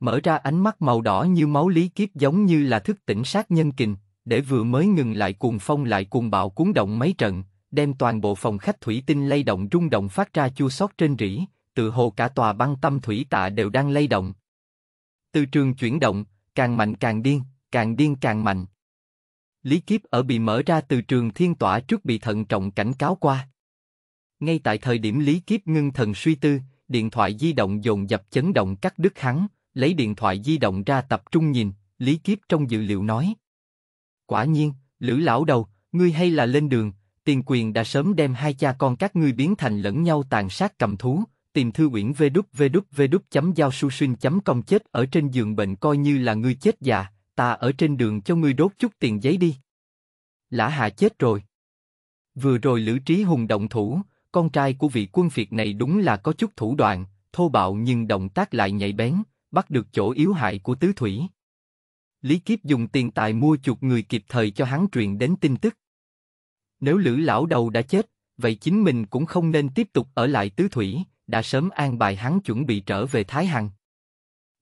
[SPEAKER 1] mở ra ánh mắt màu đỏ như máu lý kiếp giống như là thức tỉnh sát nhân kình, để vừa mới ngừng lại cuồng phong lại cuồng bạo cuốn động mấy trận, đem toàn bộ phòng khách thủy tinh lay động rung động phát ra chua xót trên rỉ, tự hồ cả tòa băng tâm thủy tạ đều đang lay động. Từ trường chuyển động, càng mạnh càng điên, càng điên càng mạnh. Lý Kiếp ở bị mở ra từ trường thiên tỏa trước bị thận trọng cảnh cáo qua. Ngay tại thời điểm Lý Kiếp ngưng thần suy tư, điện thoại di động dồn dập chấn động cắt đứt hắn, lấy điện thoại di động ra tập trung nhìn, Lý Kiếp trong dự liệu nói. Quả nhiên, Lữ lão đầu, ngươi hay là lên đường, tiền quyền đã sớm đem hai cha con các ngươi biến thành lẫn nhau tàn sát cầm thú, tìm thư quyển vê đúc vê đúc vê đúc chấm giao su xuyên chấm công chết ở trên giường bệnh coi như là ngươi chết già, ta ở trên đường cho ngươi đốt chút tiền giấy đi. Lã Hạ chết rồi. Vừa rồi Lữ Trí Hùng động thủ, con trai của vị quân phiệt này đúng là có chút thủ đoạn, thô bạo nhưng động tác lại nhạy bén, bắt được chỗ yếu hại của tứ thủy. Lý Kiếp dùng tiền tài mua chuộc người kịp thời cho hắn truyền đến tin tức. Nếu Lữ lão đầu đã chết, vậy chính mình cũng không nên tiếp tục ở lại tứ thủy, đã sớm an bài hắn chuẩn bị trở về Thái Hằng.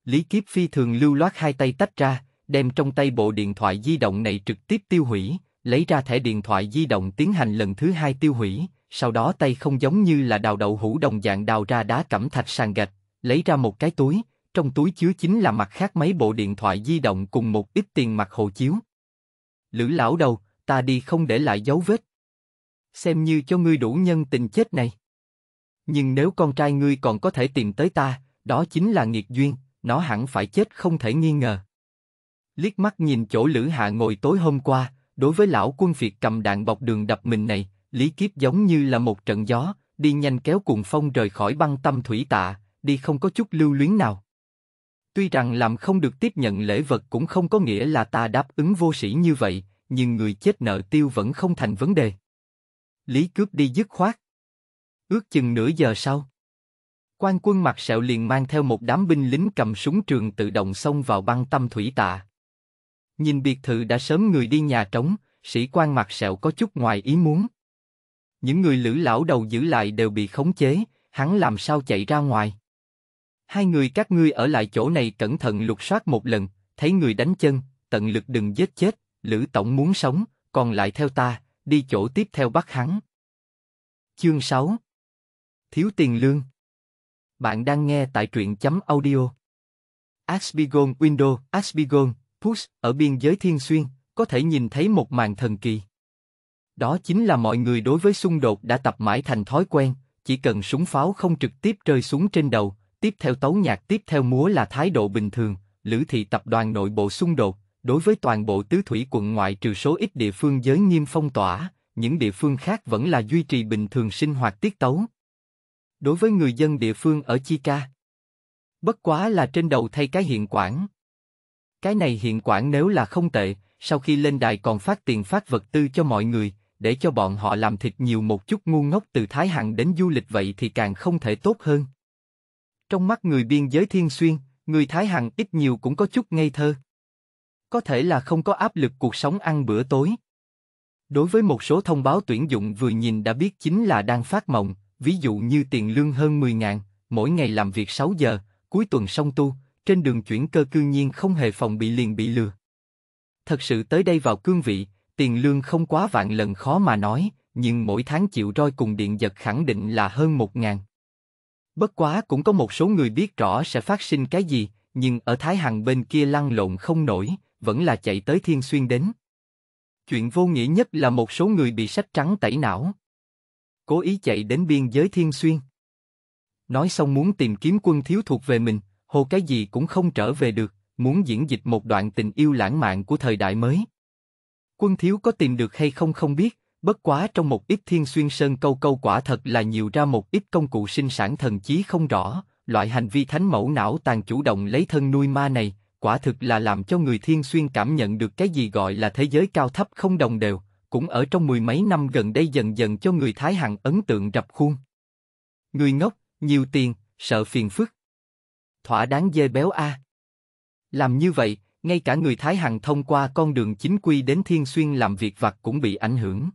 [SPEAKER 1] Lý Kiếp phi thường lưu loát hai tay tách ra, đem trong tay bộ điện thoại di động này trực tiếp tiêu hủy, lấy ra thẻ điện thoại di động tiến hành lần thứ hai tiêu hủy, sau đó tay không giống như là đào đậu hũ đồng dạng đào ra đá cẩm thạch sàn gạch, lấy ra một cái túi, trong túi chứa chính là mặt khác mấy bộ điện thoại di động cùng một ít tiền mặt hộ chiếu. Lữ lão đầu, ta đi không để lại dấu vết. Xem như cho ngươi đủ nhân tình chết này. Nhưng nếu con trai ngươi còn có thể tìm tới ta, đó chính là nghiệt duyên, nó hẳn phải chết không thể nghi ngờ. Liếc mắt nhìn chỗ Lữ Hạ ngồi tối hôm qua, đối với lão quân Việt cầm đạn bọc đường đập mình này, Lý Kiếp giống như là một trận gió, đi nhanh kéo cuồng phong rời khỏi băng tâm thủy tạ, đi không có chút lưu luyến nào. Tuy rằng làm không được tiếp nhận lễ vật cũng không có nghĩa là ta đáp ứng vô sĩ như vậy, nhưng người chết nợ tiêu vẫn không thành vấn đề. Lý cướp đi dứt khoát. Ước chừng nửa giờ sau. Quan quân mặt sẹo liền mang theo một đám binh lính cầm súng trường tự động xông vào băng tâm thủy tạ. Nhìn biệt thự đã sớm người đi nhà trống, sĩ quan mặt sẹo có chút ngoài ý muốn. Những người lữ lão đầu giữ lại đều bị khống chế, hắn làm sao chạy ra ngoài? Hai người các ngươi ở lại chỗ này cẩn thận lục soát một lần, thấy người đánh chân, tận lực đừng giết chết, lữ tổng muốn sống, còn lại theo ta, đi chỗ tiếp theo bắt hắn. Chương 6 Thiếu tiền lương Bạn đang nghe tại truyện chấm audio. Asbigon Window, Asbigon, Push, ở biên giới thiên xuyên, có thể nhìn thấy một màn thần kỳ. Đó chính là mọi người đối với xung đột đã tập mãi thành thói quen, chỉ cần súng pháo không trực tiếp rơi xuống trên đầu, tiếp theo tấu nhạc tiếp theo múa là thái độ bình thường, Lữ thị tập đoàn nội bộ xung đột, đối với toàn bộ tứ thủy quận ngoại trừ số ít địa phương giới nghiêm phong tỏa, những địa phương khác vẫn là duy trì bình thường sinh hoạt tiết tấu. Đối với người dân địa phương ở Chica, bất quá là trên đầu thay cái hiện quản. Cái này hiện quản nếu là không tệ, sau khi lên đài còn phát tiền phát vật tư cho mọi người, để cho bọn họ làm thịt nhiều một chút ngu ngốc từ Thái Hằng đến du lịch vậy thì càng không thể tốt hơn. Trong mắt người biên giới thiên xuyên, người Thái Hằng ít nhiều cũng có chút ngây thơ. Có thể là không có áp lực cuộc sống ăn bữa tối. Đối với một số thông báo tuyển dụng vừa nhìn đã biết chính là đang phát mộng, ví dụ như tiền lương hơn 10 ngàn, mỗi ngày làm việc 6 giờ, cuối tuần song tu, trên đường chuyển cơ cư nhiên không hề phòng bị liền bị lừa. Thật sự tới đây vào cương vị, tiền lương không quá vạn lần khó mà nói, nhưng mỗi tháng chịu roi cùng điện giật khẳng định là hơn một ngàn. Bất quá cũng có một số người biết rõ sẽ phát sinh cái gì, nhưng ở Thái Hằng bên kia lăn lộn không nổi, vẫn là chạy tới Thiên Xuyên đến. Chuyện vô nghĩa nhất là một số người bị sách trắng tẩy não. Cố ý chạy đến biên giới Thiên Xuyên. Nói xong muốn tìm kiếm quân thiếu thuộc về mình, hồ cái gì cũng không trở về được, muốn diễn dịch một đoạn tình yêu lãng mạn của thời đại mới. Quân thiếu có tìm được hay không không biết, bất quá trong một ít thiên xuyên sơn câu câu quả thật là nhiều ra một ít công cụ sinh sản thần chí không rõ, loại hành vi thánh mẫu não tàn chủ động lấy thân nuôi ma này, quả thực là làm cho người thiên xuyên cảm nhận được cái gì gọi là thế giới cao thấp không đồng đều, cũng ở trong mười mấy năm gần đây dần dần cho người Thái Hằng ấn tượng rập khuôn. Người ngốc, nhiều tiền, sợ phiền phức. Thỏa đáng dê béo a. Làm như vậy, ngay cả người Thái Hằng thông qua con đường chính quy đến Thiên Xuyên làm việc vặt cũng bị ảnh hưởng.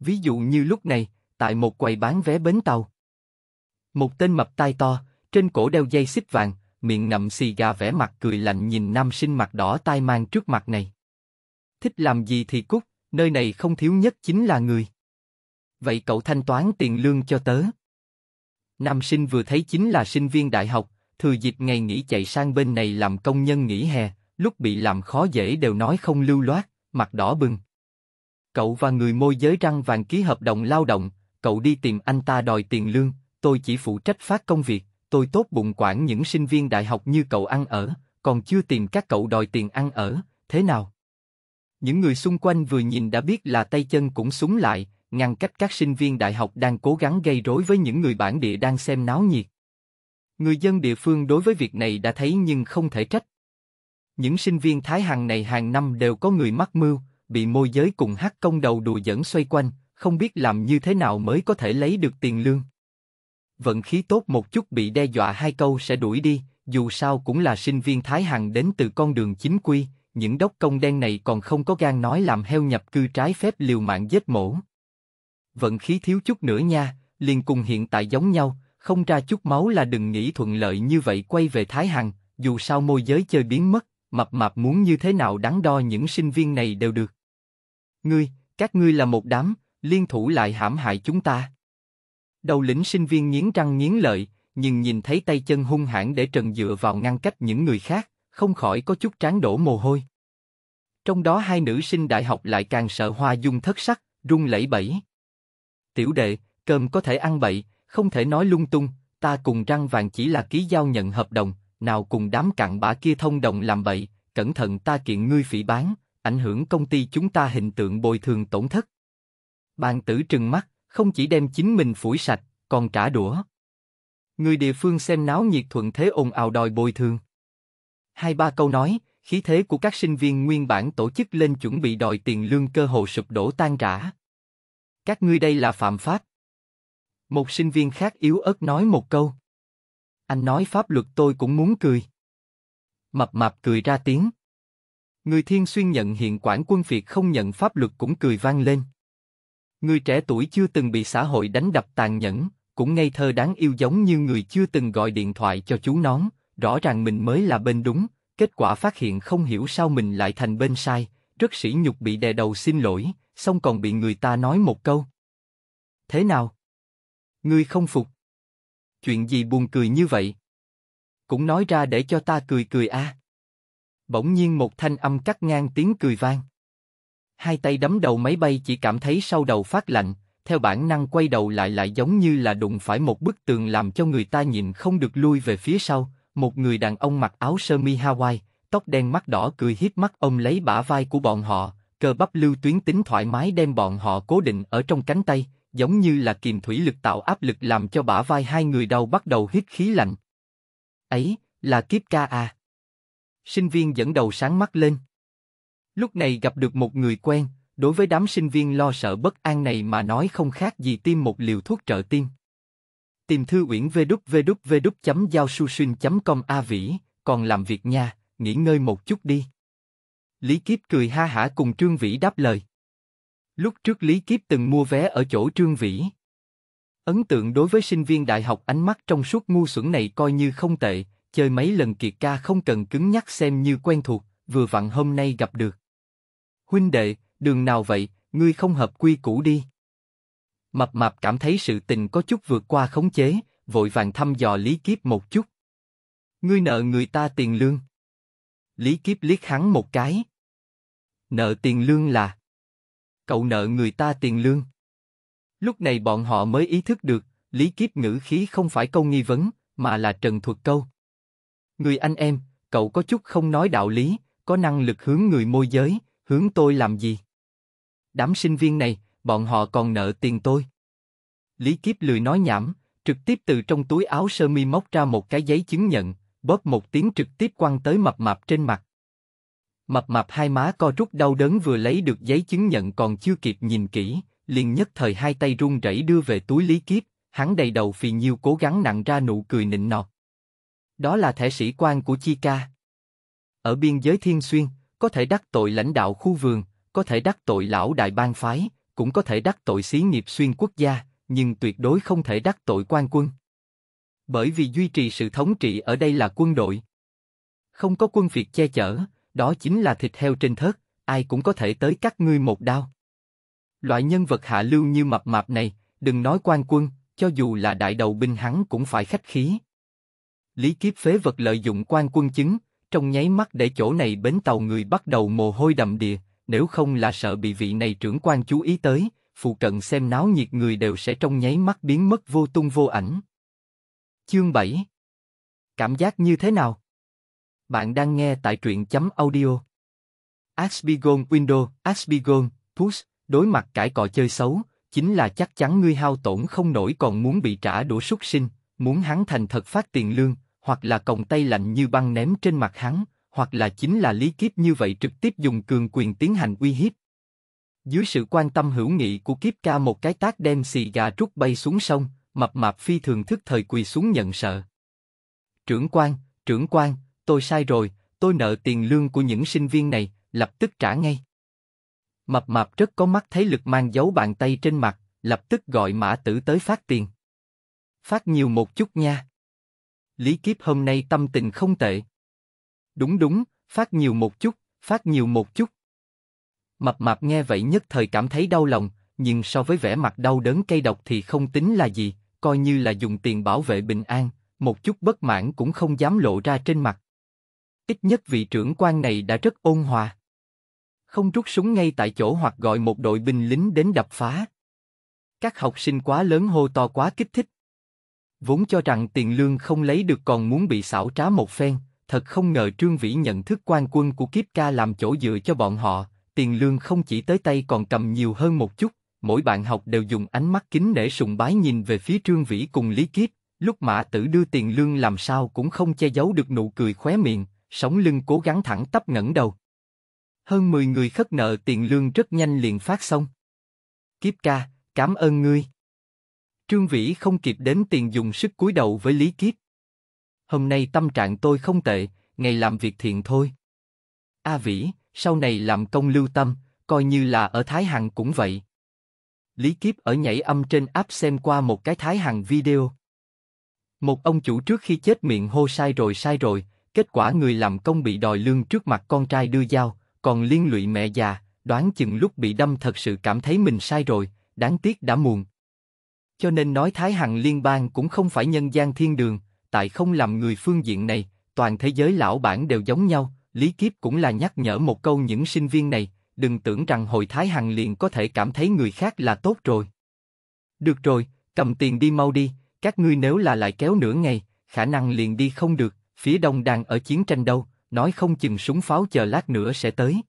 [SPEAKER 1] Ví dụ như lúc này, tại một quầy bán vé bến tàu. Một tên mập tai to, trên cổ đeo dây xích vàng, miệng ngậm xì gà vẻ mặt cười lạnh nhìn nam sinh mặt đỏ tai mang trước mặt này. Thích làm gì thì cút, nơi này không thiếu nhất chính là người. Vậy cậu thanh toán tiền lương cho tớ. Nam sinh vừa thấy chính là sinh viên đại học, thừa dịp ngày nghỉ chạy sang bên này làm công nhân nghỉ hè, lúc bị làm khó dễ đều nói không lưu loát, mặt đỏ bừng. Cậu và người môi giới răng vàng ký hợp đồng lao động, cậu đi tìm anh ta đòi tiền lương, tôi chỉ phụ trách phát công việc, tôi tốt bụng quản những sinh viên đại học như cậu ăn ở, còn chưa tìm các cậu đòi tiền ăn ở, thế nào? Những người xung quanh vừa nhìn đã biết là tay chân cũng súng lại, ngăn cách các sinh viên đại học đang cố gắng gây rối với những người bản địa đang xem náo nhiệt. Người dân địa phương đối với việc này đã thấy nhưng không thể trách, những sinh viên Thái Hằng này hàng năm đều có người mắc mưu, bị môi giới cùng hắc công đầu đùa dẫn xoay quanh, không biết làm như thế nào mới có thể lấy được tiền lương. Vận khí tốt một chút bị đe dọa hai câu sẽ đuổi đi, dù sao cũng là sinh viên Thái Hằng đến từ con đường chính quy, những đốc công đen này còn không có gan nói làm heo nhập cư trái phép liều mạng giết mổ. Vận khí thiếu chút nữa nha, liền cùng hiện tại giống nhau, không ra chút máu là đừng nghĩ thuận lợi như vậy quay về Thái Hằng, dù sao môi giới chơi biến mất, mập mạp muốn như thế nào đắn đo những sinh viên này đều được. Ngươi, các ngươi là một đám, liên thủ lại hãm hại chúng ta. Đầu lĩnh sinh viên nghiến răng nghiến lợi, nhưng nhìn thấy tay chân hung hãn để trần dựa vào ngăn cách những người khác, không khỏi có chút trán đổ mồ hôi. Trong đó hai nữ sinh đại học lại càng sợ hoa dung thất sắc, run lẩy bẩy. Tiểu đệ, cơm có thể ăn bậy, không thể nói lung tung, ta cùng răng vàng chỉ là ký giao nhận hợp đồng, nào cùng đám cặn bã kia thông đồng làm bậy, cẩn thận ta kiện ngươi phỉ bán, ảnh hưởng công ty chúng ta hình tượng bồi thường tổn thất. Bàn tử trừng mắt, không chỉ đem chính mình phủi sạch, còn trả đũa. Người địa phương xem náo nhiệt thuận thế ồn ào đòi bồi thường. Hai ba câu nói, khí thế của các sinh viên nguyên bản tổ chức lên chuẩn bị đòi tiền lương cơ hồ sụp đổ tan rã. Các ngươi đây là phạm pháp. Một sinh viên khác yếu ớt nói một câu. Anh nói pháp luật tôi cũng muốn cười. Mập mạp cười ra tiếng. Người thiên xuyên nhận hiện quản quân việt không nhận pháp luật cũng cười vang lên. Người trẻ tuổi chưa từng bị xã hội đánh đập tàn nhẫn, cũng ngây thơ đáng yêu giống như người chưa từng gọi điện thoại cho chú nón, rõ ràng mình mới là bên đúng, kết quả phát hiện không hiểu sao mình lại thành bên sai, rất sỉ nhục bị đè đầu xin lỗi, xong còn bị người ta nói một câu. Thế nào? Ngươi không phục? chuyện gì buồn cười như vậy? Cũng nói ra để cho ta cười cười a. À. Bỗng nhiên một thanh âm cắt ngang tiếng cười vang. Hai tay đấm đầu máy bay chỉ cảm thấy sau đầu phát lạnh, theo bản năng quay đầu lại lại giống như là đụng phải một bức tường làm cho người ta nhìn không được lui về phía sau. Một người đàn ông mặc áo sơ mi Hawaii, tóc đen mắt đỏ cười hiếp mắt ông lấy bả vai của bọn họ, cơ bắp lưu tuyến tính thoải mái đem bọn họ cố định ở trong cánh tay, giống như là kiềm thủy lực tạo áp lực làm cho bả vai hai người đầu bắt đầu hít khí lạnh. Ấy, là kiếp ca à. Sinh viên dẫn đầu sáng mắt lên. Lúc này gặp được một người quen, đối với đám sinh viên lo sợ bất an này mà nói không khác gì tiêm một liều thuốc trợ tim. Tìm thư uyển www.giao a vĩ, còn làm việc nha, nghỉ ngơi một chút đi. Lý Kiếp cười ha hả cùng Trương Vĩ đáp lời. Lúc trước Lý Kiếp từng mua vé ở chỗ Trương Vĩ. Ấn tượng đối với sinh viên đại học ánh mắt trong suốt ngu xuẩn này coi như không tệ, chơi mấy lần kiệt ca không cần cứng nhắc xem như quen thuộc, vừa vặn hôm nay gặp được. Huynh đệ, đường nào vậy, ngươi không hợp quy củ đi. Mập mạp cảm thấy sự tình có chút vượt qua khống chế, vội vàng thăm dò Lý Kiếp một chút. Ngươi nợ người ta tiền lương. Lý Kiếp liếc hắn một cái. Nợ tiền lương là cậu nợ người ta tiền lương. Lúc này bọn họ mới ý thức được, Lý Kiếp ngữ khí không phải câu nghi vấn, mà là trần thuật câu. Người anh em, cậu có chút không nói đạo lý, có năng lực hướng người môi giới, hướng tôi làm gì? Đám sinh viên này, bọn họ còn nợ tiền tôi. Lý Kiếp lười nói nhảm, trực tiếp từ trong túi áo sơ mi móc ra một cái giấy chứng nhận, bóp một tiếng trực tiếp quăng tới mập mạp trên mặt. Mập mập hai má co rút đau đớn vừa lấy được giấy chứng nhận còn chưa kịp nhìn kỹ, liền nhất thời hai tay run rẩy đưa về túi lý kiếp, hắn đầy đầu phì nhiêu cố gắng nặng ra nụ cười nịnh nọt. Đó là thẻ sĩ quan của Chi Ca. Ở biên giới thiên xuyên, có thể đắc tội lãnh đạo khu vườn, có thể đắc tội lão đại bang phái, cũng có thể đắc tội xí nghiệp xuyên quốc gia, nhưng tuyệt đối không thể đắc tội quan quân. Bởi vì duy trì sự thống trị ở đây là quân đội. Không có quân việc che chở, đó chính là thịt heo trên thớt, ai cũng có thể tới cắt ngươi một đao. Loại nhân vật hạ lưu như mập mạp này, đừng nói quan quân, cho dù là đại đầu binh hắn cũng phải khách khí. Lý Kiếp phế vật lợi dụng quan quân chứng, trong nháy mắt để chỗ này bến tàu người bắt đầu mồ hôi đầm đìa, nếu không là sợ bị vị này trưởng quan chú ý tới, phụ cận xem náo nhiệt người đều sẽ trong nháy mắt biến mất vô tung vô ảnh. Chương 7 Cảm giác như thế nào? Bạn đang nghe tại truyện chấm audio. Asbigon Window, Asbigon, Push, đối mặt cãi cọ chơi xấu, chính là chắc chắn ngươi hao tổn không nổi còn muốn bị trả đũa súc sinh, muốn hắn thành thật phát tiền lương, hoặc là còng tay lạnh như băng ném trên mặt hắn, hoặc là chính là lý kiếp như vậy trực tiếp dùng cường quyền tiến hành uy hiếp. Dưới sự quan tâm hữu nghị của kiếp ca một cái tác đem xì gà trút bay xuống sông, mập mạp phi thường thức thời quỳ xuống nhận sợ. Trưởng quan, trưởng quan, tôi sai rồi, tôi nợ tiền lương của những sinh viên này, lập tức trả ngay. Mập mạp rất có mắt thấy lực mang dấu bàn tay trên mặt, lập tức gọi mã tử tới phát tiền. Phát nhiều một chút nha. Lý Kiếp hôm nay tâm tình không tệ. Đúng đúng, phát nhiều một chút, phát nhiều một chút. Mập mạp nghe vậy nhất thời cảm thấy đau lòng, nhưng so với vẻ mặt đau đớn cây độc thì không tính là gì, coi như là dùng tiền bảo vệ bình an, một chút bất mãn cũng không dám lộ ra trên mặt. Ít nhất vị trưởng quan này đã rất ôn hòa. Không rút súng ngay tại chỗ hoặc gọi một đội binh lính đến đập phá. Các học sinh quá lớn hô to quá kích thích. Vốn cho rằng tiền lương không lấy được còn muốn bị xảo trá một phen, thật không ngờ Trương Vĩ nhận thức quan quân của kiếp ca làm chỗ dựa cho bọn họ, tiền lương không chỉ tới tay còn cầm nhiều hơn một chút, mỗi bạn học đều dùng ánh mắt kính để sùng bái nhìn về phía Trương Vĩ cùng Lý Kiếp, lúc mã tử đưa tiền lương làm sao cũng không che giấu được nụ cười khóe miệng, sống lưng cố gắng thẳng tắp ngẩng đầu. Hơn 10 người khất nợ tiền lương rất nhanh liền phát xong. Kiếp ca, cảm ơn ngươi. Trương Vĩ không kịp đến tiền dùng sức cúi đầu với Lý Kiếp. Hôm nay tâm trạng tôi không tệ, ngày làm việc thiện thôi. A Vĩ, sau này làm công lưu tâm, coi như là ở Thái Hằng cũng vậy. Lý Kiếp ở nhảy âm trên app xem qua một cái Thái Hằng video. Một ông chủ trước khi chết miệng hô sai rồi sai rồi, kết quả người làm công bị đòi lương trước mặt con trai đưa dao, còn liên lụy mẹ già, đoán chừng lúc bị đâm thật sự cảm thấy mình sai rồi, đáng tiếc đã muộn. Cho nên nói Thái Hằng liên bang cũng không phải nhân gian thiên đường, tại không làm người phương diện này, toàn thế giới lão bản đều giống nhau, Lý Kiếp cũng là nhắc nhở một câu những sinh viên này, đừng tưởng rằng hội Thái Hằng liền có thể cảm thấy người khác là tốt rồi. Được rồi, cầm tiền đi mau đi, các ngươi nếu là lại kéo nửa ngày, khả năng liền đi không được, Phía đông đang ở chiến tranh đâu, nói không chừng súng pháo chờ lát nữa sẽ tới.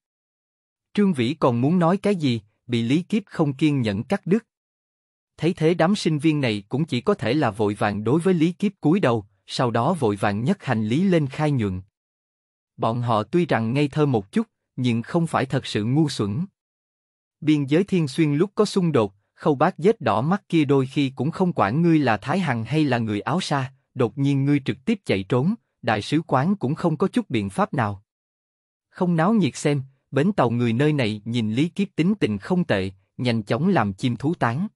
[SPEAKER 1] Trương Vĩ còn muốn nói cái gì, bị Lý Kiếp không kiên nhẫn cắt đứt. Thấy thế đám sinh viên này cũng chỉ có thể là vội vàng đối với Lý Kiếp cúi đầu, sau đó vội vàng nhất hành lý lên khai nhượng. Bọn họ tuy rằng ngây thơ một chút, nhưng không phải thật sự ngu xuẩn. Biên giới thiên xuyên lúc có xung đột, khâu bác vết đỏ mắt kia đôi khi cũng không quản ngươi là Thái Hằng hay là người áo xa đột nhiên ngươi trực tiếp chạy trốn, đại sứ quán cũng không có chút biện pháp nào. Không náo nhiệt xem, bến tàu người nơi này nhìn Lý Kiếp tính tình không tệ, nhanh chóng làm chim thú tán.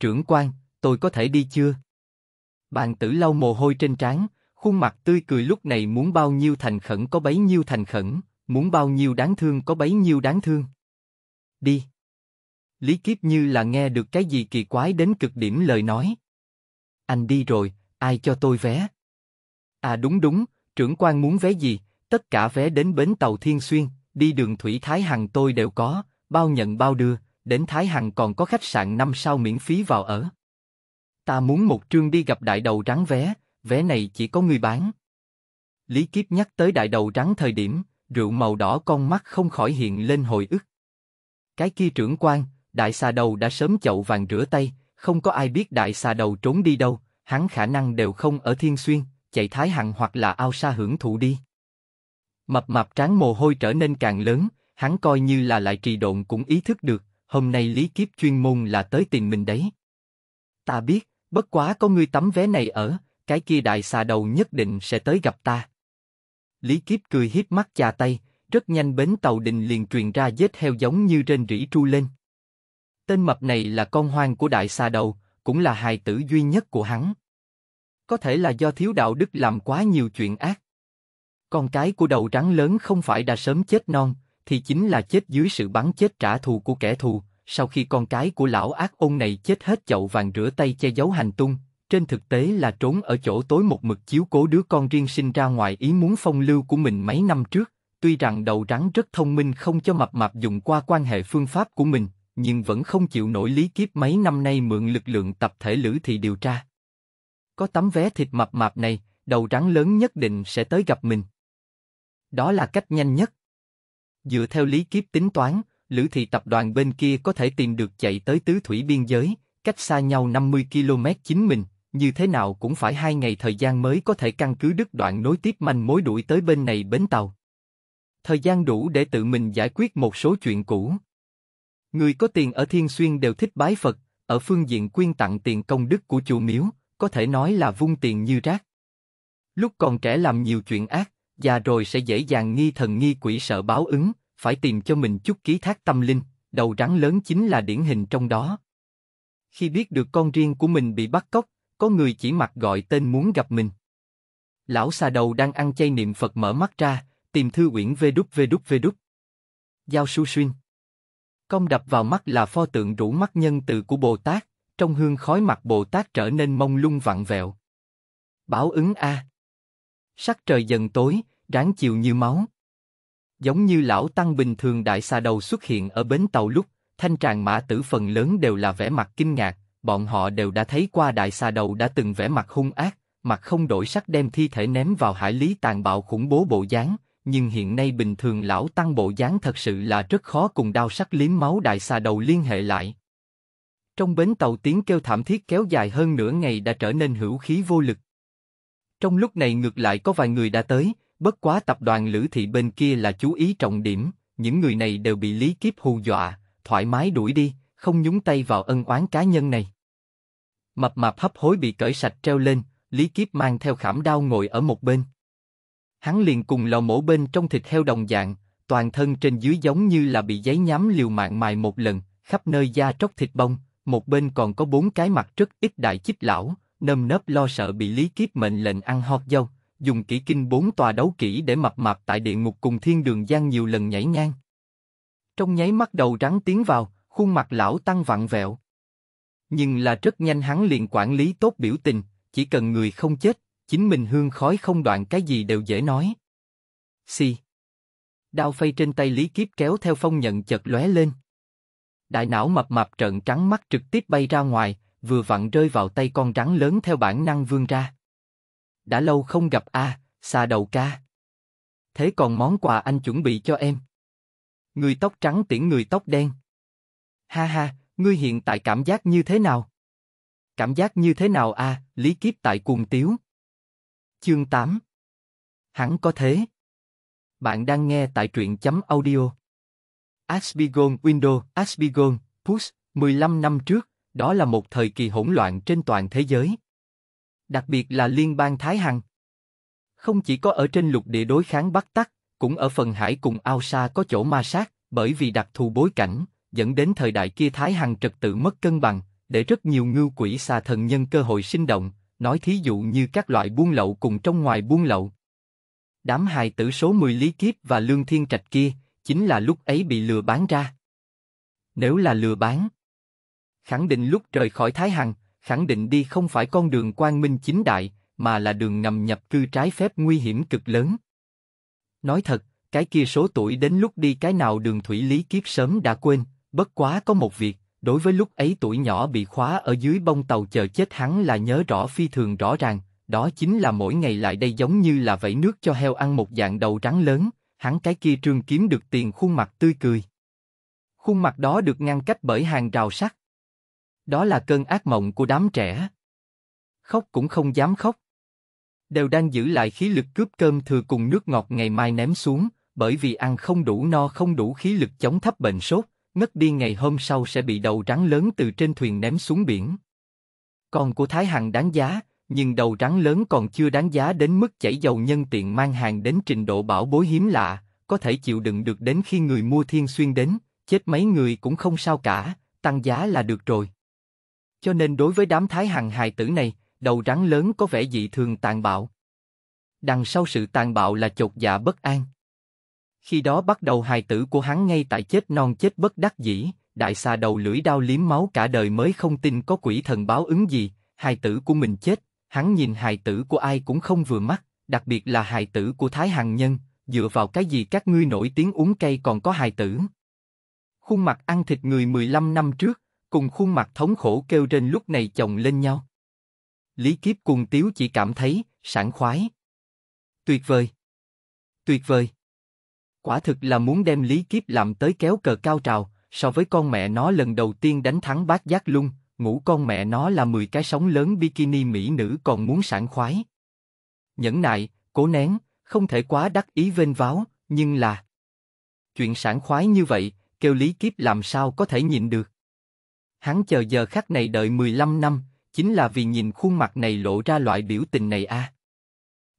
[SPEAKER 1] Trưởng quan, tôi có thể đi chưa? Bàn tử lau mồ hôi trên trán, khuôn mặt tươi cười lúc này muốn bao nhiêu thành khẩn có bấy nhiêu thành khẩn, muốn bao nhiêu đáng thương có bấy nhiêu đáng thương. Đi. Lý Kiếp như là nghe được cái gì kỳ quái đến cực điểm lời nói. Anh đi rồi, ai cho tôi vé? À đúng đúng, trưởng quan muốn vé gì, tất cả vé đến bến tàu Thiên Xuyên, đi đường Thủy Thái Hằng tôi đều có, bao nhận bao đưa, đến Thái Hằng còn có khách sạn năm sao miễn phí vào ở. Ta muốn một trương đi gặp đại đầu rắn vé, vé này chỉ có người bán. Lý Kiếp nhắc tới đại đầu rắn thời điểm, rượu màu đỏ con mắt không khỏi hiện lên hồi ức. Cái kia trưởng quan, đại xà đầu đã sớm chậu vàng rửa tay, không có ai biết đại xà đầu trốn đi đâu, hắn khả năng đều không ở Thiên Xuyên, chạy Thái Hằng hoặc là ao xa hưởng thụ đi. Mập mạp tráng mồ hôi trở nên càng lớn, hắn coi như là lại trì độn cũng ý thức được, hôm nay lý kiếp chuyên môn là tới tìm mình đấy. Ta biết, bất quá có ngươi tấm vé này ở, cái kia đại xà đầu nhất định sẽ tới gặp ta. Lý kiếp cười hiếp mắt chà tay, rất nhanh bến tàu đình liền truyền ra vết heo giống như trên rỉ tru lên. Tên mập này là con hoang của đại xà đầu, cũng là hài tử duy nhất của hắn. Có thể là do thiếu đạo đức làm quá nhiều chuyện ác. Con cái của đầu rắn lớn không phải đã sớm chết non, thì chính là chết dưới sự bắn chết trả thù của kẻ thù. Sau khi con cái của lão ác ôn này chết hết chậu vàng rửa tay che giấu hành tung, trên thực tế là trốn ở chỗ tối một mực chiếu cố đứa con riêng sinh ra ngoài ý muốn phong lưu của mình mấy năm trước. Tuy rằng đầu rắn rất thông minh không cho mập mạp dùng qua quan hệ phương pháp của mình, nhưng vẫn không chịu nổi lý kiếp mấy năm nay mượn lực lượng tập thể lữ thị điều tra có tấm vé thịt mập mạp này, đầu rắn lớn nhất định sẽ tới gặp mình. Đó là cách nhanh nhất. Dựa theo lý kiếp tính toán, Lữ thị tập đoàn bên kia có thể tìm được chạy tới tứ thủy biên giới, cách xa nhau 50 km chính mình, như thế nào cũng phải hai ngày thời gian mới có thể căn cứ đứt đoạn nối tiếp manh mối đuổi tới bên này bến tàu. Thời gian đủ để tự mình giải quyết một số chuyện cũ. Người có tiền ở Thiên Xuyên đều thích bái Phật, ở phương diện quyên tặng tiền công đức của chùa miếu, có thể nói là vung tiền như rác. Lúc còn trẻ làm nhiều chuyện ác, già rồi sẽ dễ dàng nghi thần nghi quỷ sợ báo ứng, phải tìm cho mình chút ký thác tâm linh, đầu rắn lớn chính là điển hình trong đó. Khi biết được con riêng của mình bị bắt cóc, có người chỉ mặt gọi tên muốn gặp mình. Lão xà đầu đang ăn chay niệm Phật mở mắt ra, tìm thư quyển vê đúc vê đúc vê đúc. Giao su xuyên. Công đập vào mắt là pho tượng rủ mắt nhân từ của Bồ Tát, trong hương khói mặt Bồ Tát trở nên mông lung vặn vẹo. Báo ứng a. Sắc trời dần tối, ráng chiều như máu. Giống như lão tăng bình thường đại xà đầu xuất hiện ở bến tàu lúc, thanh tràng mã tử phần lớn đều là vẻ mặt kinh ngạc, bọn họ đều đã thấy qua đại xà đầu đã từng vẻ mặt hung ác, mặt không đổi sắc đem thi thể ném vào hải lý tàn bạo khủng bố bộ dáng, nhưng hiện nay bình thường lão tăng bộ dáng thật sự là rất khó cùng đao sắc liếm máu đại xà đầu liên hệ lại. Trong bến tàu tiếng kêu thảm thiết kéo dài hơn nửa ngày đã trở nên hữu khí vô lực. Trong lúc này ngược lại có vài người đã tới, bất quá tập đoàn Lữ Thị bên kia là chú ý trọng điểm, những người này đều bị Lý Kiếp hù dọa, thoải mái đuổi đi, không nhúng tay vào ân oán cá nhân này. Mập mạp hấp hối bị cởi sạch treo lên, Lý Kiếp mang theo khảm đao ngồi ở một bên. Hắn liền cùng lò mổ bên trong thịt heo đồng dạng, toàn thân trên dưới giống như là bị giấy nhám liều mạng mài một lần, khắp nơi da tróc thịt bông, một bên còn có bốn cái mặt rất ít đại chích lão, nâm nấp lo sợ bị lý kiếp mệnh lệnh ăn hót dâu, dùng kỹ kinh bốn tòa đấu kỹ để mập mạp tại địa ngục cùng thiên đường gian nhiều lần nhảy ngang. Trong nháy mắt đầu rắn tiến vào, khuôn mặt lão tăng vặn vẹo. Nhưng là rất nhanh hắn liền quản lý tốt biểu tình, chỉ cần người không chết, chính mình hương khói không đoạn cái gì đều dễ nói. Si. Đao phay trên tay Lý Kiếp kéo theo phong nhận chật lóe lên đại não mập mạp trợn trắng mắt trực tiếp bay ra ngoài, vừa vặn rơi vào tay con rắn lớn theo bản năng vươn ra. Đã lâu không gặp a, xa đầu ca. Thế còn món quà anh chuẩn bị cho em? Người tóc trắng tiễn người tóc đen. Ha ha, ngươi hiện tại cảm giác như thế nào? Cảm giác như thế nào a? lý kiếp tại cuồng tiếu. Chương 8 Hắn có thế. Bạn đang nghe tại truyện chấm audio. Asbigon Windows, Asbigon, Push, 15 năm trước, đó là một thời kỳ hỗn loạn trên toàn thế giới. Đặc biệt là Liên bang Thái Hằng. Không chỉ có ở trên lục địa đối kháng Bắc Tắc, cũng ở phần hải cùng ao xa có chỗ ma sát, bởi vì đặc thù bối cảnh, dẫn đến thời đại kia Thái Hằng trật tự mất cân bằng, để rất nhiều ngưu quỷ xà thần nhân cơ hội sinh động, nói thí dụ như các loại buôn lậu cùng trong ngoài buôn lậu. Đám hài tử số 10 lý kiếp và lương thiên trạch kia, chính là lúc ấy bị lừa bán ra. Nếu là lừa bán, khẳng định lúc rời khỏi Thái Hằng, khẳng định đi không phải con đường quang minh chính đại, mà là đường ngầm nhập cư trái phép nguy hiểm cực lớn. Nói thật, cái kia số tuổi đến lúc đi cái nào đường thủy lý kiếp sớm đã quên, bất quá có một việc, đối với lúc ấy tuổi nhỏ bị khóa ở dưới bông tàu chờ chết hắn là nhớ rõ phi thường rõ ràng, đó chính là mỗi ngày lại đây giống như là vẫy nước cho heo ăn một dạng đầu rắn lớn, hắn cái kia trường kiếm được tiền khuôn mặt tươi cười. Khuôn mặt đó được ngăn cách bởi hàng rào sắt. Đó là cơn ác mộng của đám trẻ. Khóc cũng không dám khóc. Đều đang giữ lại khí lực cướp cơm thừa cùng nước ngọt ngày mai ném xuống, bởi vì ăn không đủ no không đủ khí lực chống thấp bệnh sốt, ngất đi ngày hôm sau sẽ bị đầu rắn lớn từ trên thuyền ném xuống biển. còn của Thái Hằng đáng giá, nhưng đầu rắn lớn còn chưa đáng giá đến mức chảy dầu nhân tiện mang hàng đến trình độ bảo bối hiếm lạ, có thể chịu đựng được đến khi người mua thiên xuyên đến, chết mấy người cũng không sao cả, tăng giá là được rồi. Cho nên đối với đám thái hằng hài tử này, đầu rắn lớn có vẻ dị thường tàn bạo. Đằng sau sự tàn bạo là chột dạ bất an. Khi đó bắt đầu hài tử của hắn ngay tại chết non chết bất đắc dĩ, đại xà đầu lưỡi đau liếm máu cả đời mới không tin có quỷ thần báo ứng gì, hài tử của mình chết, Hắn nhìn hài tử của ai cũng không vừa mắt, đặc biệt là hài tử của Thái Hằng Nhân, dựa vào cái gì các ngươi nổi tiếng uống cây còn có hài tử. Khuôn mặt ăn thịt người 15 năm trước, cùng khuôn mặt thống khổ kêu trên lúc này chồng lên nhau. Lý Kiếp cùng Tiếu chỉ cảm thấy, sảng khoái. Tuyệt vời! Tuyệt vời! Quả thực là muốn đem Lý Kiếp làm tới kéo cờ cao trào, so với con mẹ nó lần đầu tiên đánh thắng bát giác lung, ngủ con mẹ nó là 10 cái sóng lớn bikini mỹ nữ còn muốn sản khoái. Nhẫn nại, cố nén, không thể quá đắc ý vênh váo, nhưng là... Chuyện sản khoái như vậy, kêu lý kiếp làm sao có thể nhìn được. Hắn chờ giờ khắc này đợi 15 năm, chính là vì nhìn khuôn mặt này lộ ra loại biểu tình này a. À.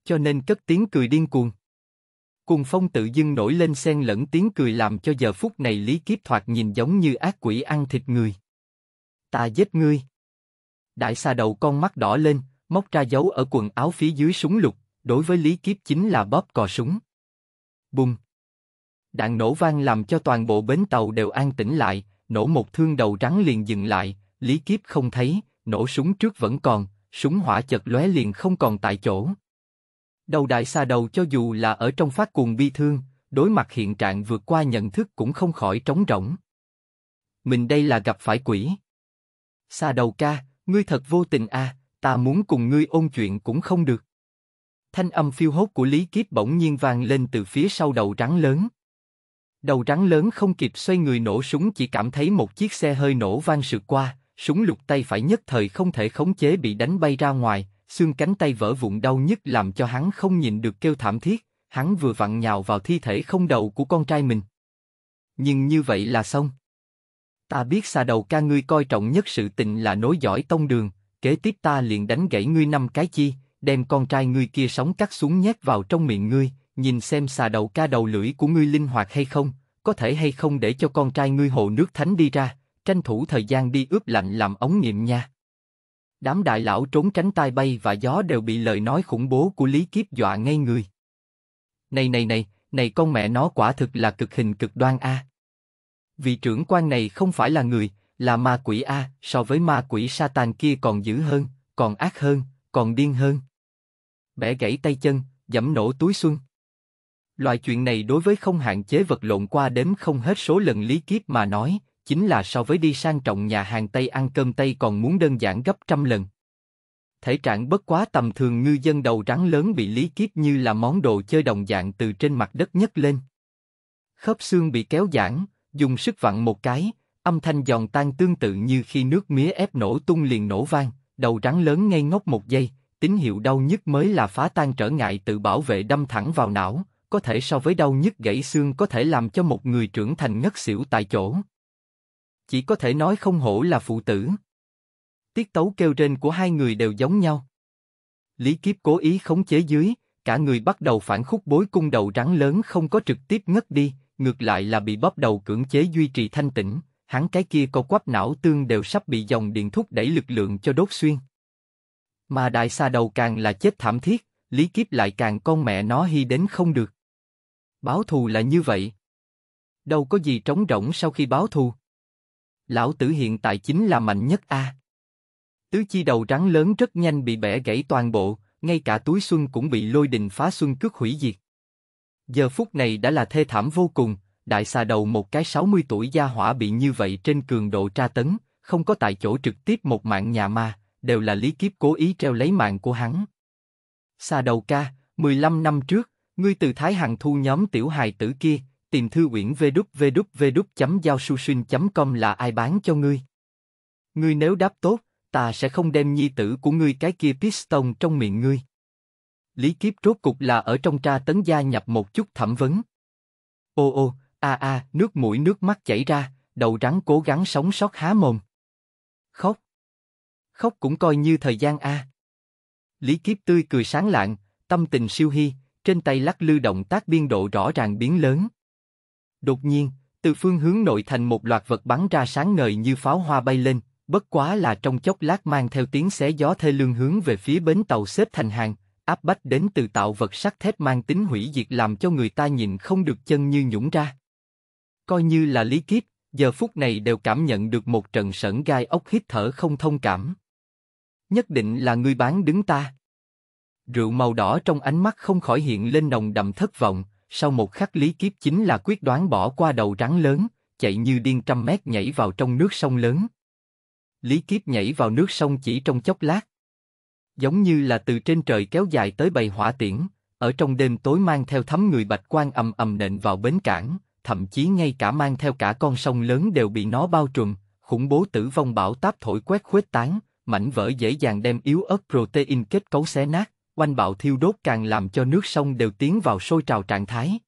[SPEAKER 1] Cho nên cất tiếng cười điên cuồng. Cùng phong tự dưng nổi lên xen lẫn tiếng cười làm cho giờ phút này lý kiếp thoạt nhìn giống như ác quỷ ăn thịt người ta giết ngươi. Đại xà đầu con mắt đỏ lên, móc ra dấu ở quần áo phía dưới súng lục, đối với Lý Kiếp chính là bóp cò súng. Bùng! Đạn nổ vang làm cho toàn bộ bến tàu đều an tĩnh lại, nổ một thương đầu rắn liền dừng lại, Lý Kiếp không thấy, nổ súng trước vẫn còn, súng hỏa chật lóe liền không còn tại chỗ. Đầu đại xa đầu cho dù là ở trong phát cuồng bi thương, đối mặt hiện trạng vượt qua nhận thức cũng không khỏi trống rỗng. Mình đây là gặp phải quỷ. Xà đầu ca, ngươi thật vô tình à, ta muốn cùng ngươi ôn chuyện cũng không được. Thanh âm phiêu hốt của Lý Kiếp bỗng nhiên vang lên từ phía sau đầu rắn lớn. Đầu rắn lớn không kịp xoay người nổ súng chỉ cảm thấy một chiếc xe hơi nổ vang sượt qua, súng lục tay phải nhất thời không thể khống chế bị đánh bay ra ngoài, xương cánh tay vỡ vụn đau nhức làm cho hắn không nhìn được kêu thảm thiết, hắn vừa vặn nhào vào thi thể không đầu của con trai mình. Nhưng như vậy là xong. Ta biết xa đầu ca ngươi coi trọng nhất sự tình là nối dõi tông đường, kế tiếp ta liền đánh gãy ngươi năm cái chi, đem con trai ngươi kia sống cắt xuống nhét vào trong miệng ngươi, nhìn xem xa đầu ca đầu lưỡi của ngươi linh hoạt hay không, có thể hay không để cho con trai ngươi hộ nước thánh đi ra, tranh thủ thời gian đi ướp lạnh làm ống nghiệm nha. Đám đại lão trốn tránh tai bay và gió đều bị lời nói khủng bố của Lý Kiếp dọa ngay người. Này này này, này con mẹ nó quả thực là cực hình cực đoan a. À vị trưởng quan này không phải là người, là ma quỷ a, so với ma quỷ Satan kia còn dữ hơn, còn ác hơn, còn điên hơn. Bẻ gãy tay chân, dẫm nổ túi xuân. Loại chuyện này đối với không hạn chế vật lộn qua đếm không hết số lần lý kiếp mà nói, chính là so với đi sang trọng nhà hàng Tây ăn cơm Tây còn muốn đơn giản gấp trăm lần. Thể trạng bất quá tầm thường ngư dân đầu rắn lớn bị lý kiếp như là món đồ chơi đồng dạng từ trên mặt đất nhất lên. Khớp xương bị kéo giãn, dùng sức vặn một cái, âm thanh giòn tan tương tự như khi nước mía ép nổ tung liền nổ vang, đầu rắn lớn ngay ngốc một giây, tín hiệu đau nhức mới là phá tan trở ngại tự bảo vệ đâm thẳng vào não, có thể so với đau nhức gãy xương có thể làm cho một người trưởng thành ngất xỉu tại chỗ. Chỉ có thể nói không hổ là phụ tử. Tiết tấu kêu trên của hai người đều giống nhau. Lý Kiếp cố ý khống chế dưới, cả người bắt đầu phản khúc bối cung đầu rắn lớn không có trực tiếp ngất đi, ngược lại là bị bóp đầu cưỡng chế duy trì thanh tĩnh, hắn cái kia co quắp não tương đều sắp bị dòng điện thúc đẩy lực lượng cho đốt xuyên. Mà đại xa đầu càng là chết thảm thiết, lý kiếp lại càng con mẹ nó hy đến không được. Báo thù là như vậy. Đâu có gì trống rỗng sau khi báo thù. Lão tử hiện tại chính là mạnh nhất a. Tứ chi đầu rắn lớn rất nhanh bị bẻ gãy toàn bộ, ngay cả túi xuân cũng bị lôi đình phá xuân cướp hủy diệt. Giờ phút này đã là thê thảm vô cùng, đại xà đầu một cái 60 tuổi gia hỏa bị như vậy trên cường độ tra tấn, không có tại chỗ trực tiếp một mạng nhà ma, đều là lý kiếp cố ý treo lấy mạng của hắn. Xà đầu ca, 15 năm trước, ngươi từ Thái Hằng thu nhóm tiểu hài tử kia, tìm thư uyển www.giao.com là ai bán cho ngươi. Ngươi nếu đáp tốt, ta sẽ không đem nhi tử của ngươi cái kia piston trong miệng ngươi. Lý Kiếp rốt cục là ở trong tra tấn gia nhập một chút thẩm vấn. Ô ô, a a, nước mũi nước mắt chảy ra, đầu rắn cố gắng sống sót há mồm. Khóc. Khóc cũng coi như thời gian a. Lý Kiếp tươi cười sáng lạng, tâm tình siêu hy, trên tay lắc lư động tác biên độ rõ ràng biến lớn. Đột nhiên, từ phương hướng nội thành một loạt vật bắn ra sáng ngời như pháo hoa bay lên, bất quá là trong chốc lát mang theo tiếng xé gió thê lương hướng về phía bến tàu xếp thành hàng, áp bách đến từ tạo vật sắt thép mang tính hủy diệt làm cho người ta nhìn không được chân như nhũng ra. Coi như là lý kiếp, giờ phút này đều cảm nhận được một trận sẩn gai ốc hít thở không thông cảm. Nhất định là người bán đứng ta. Rượu màu đỏ trong ánh mắt không khỏi hiện lên nồng đậm thất vọng, sau một khắc lý kiếp chính là quyết đoán bỏ qua đầu rắn lớn, chạy như điên trăm mét nhảy vào trong nước sông lớn. Lý Kiếp nhảy vào nước sông chỉ trong chốc lát giống như là từ trên trời kéo dài tới bầy hỏa tiễn, ở trong đêm tối mang theo thấm người bạch quan ầm ầm nện vào bến cảng, thậm chí ngay cả mang theo cả con sông lớn đều bị nó bao trùm, khủng bố tử vong bão táp thổi quét khuếch tán, mảnh vỡ dễ dàng đem yếu ớt protein kết cấu xé nát, oanh bạo thiêu đốt càng làm cho nước sông đều tiến vào sôi trào trạng thái.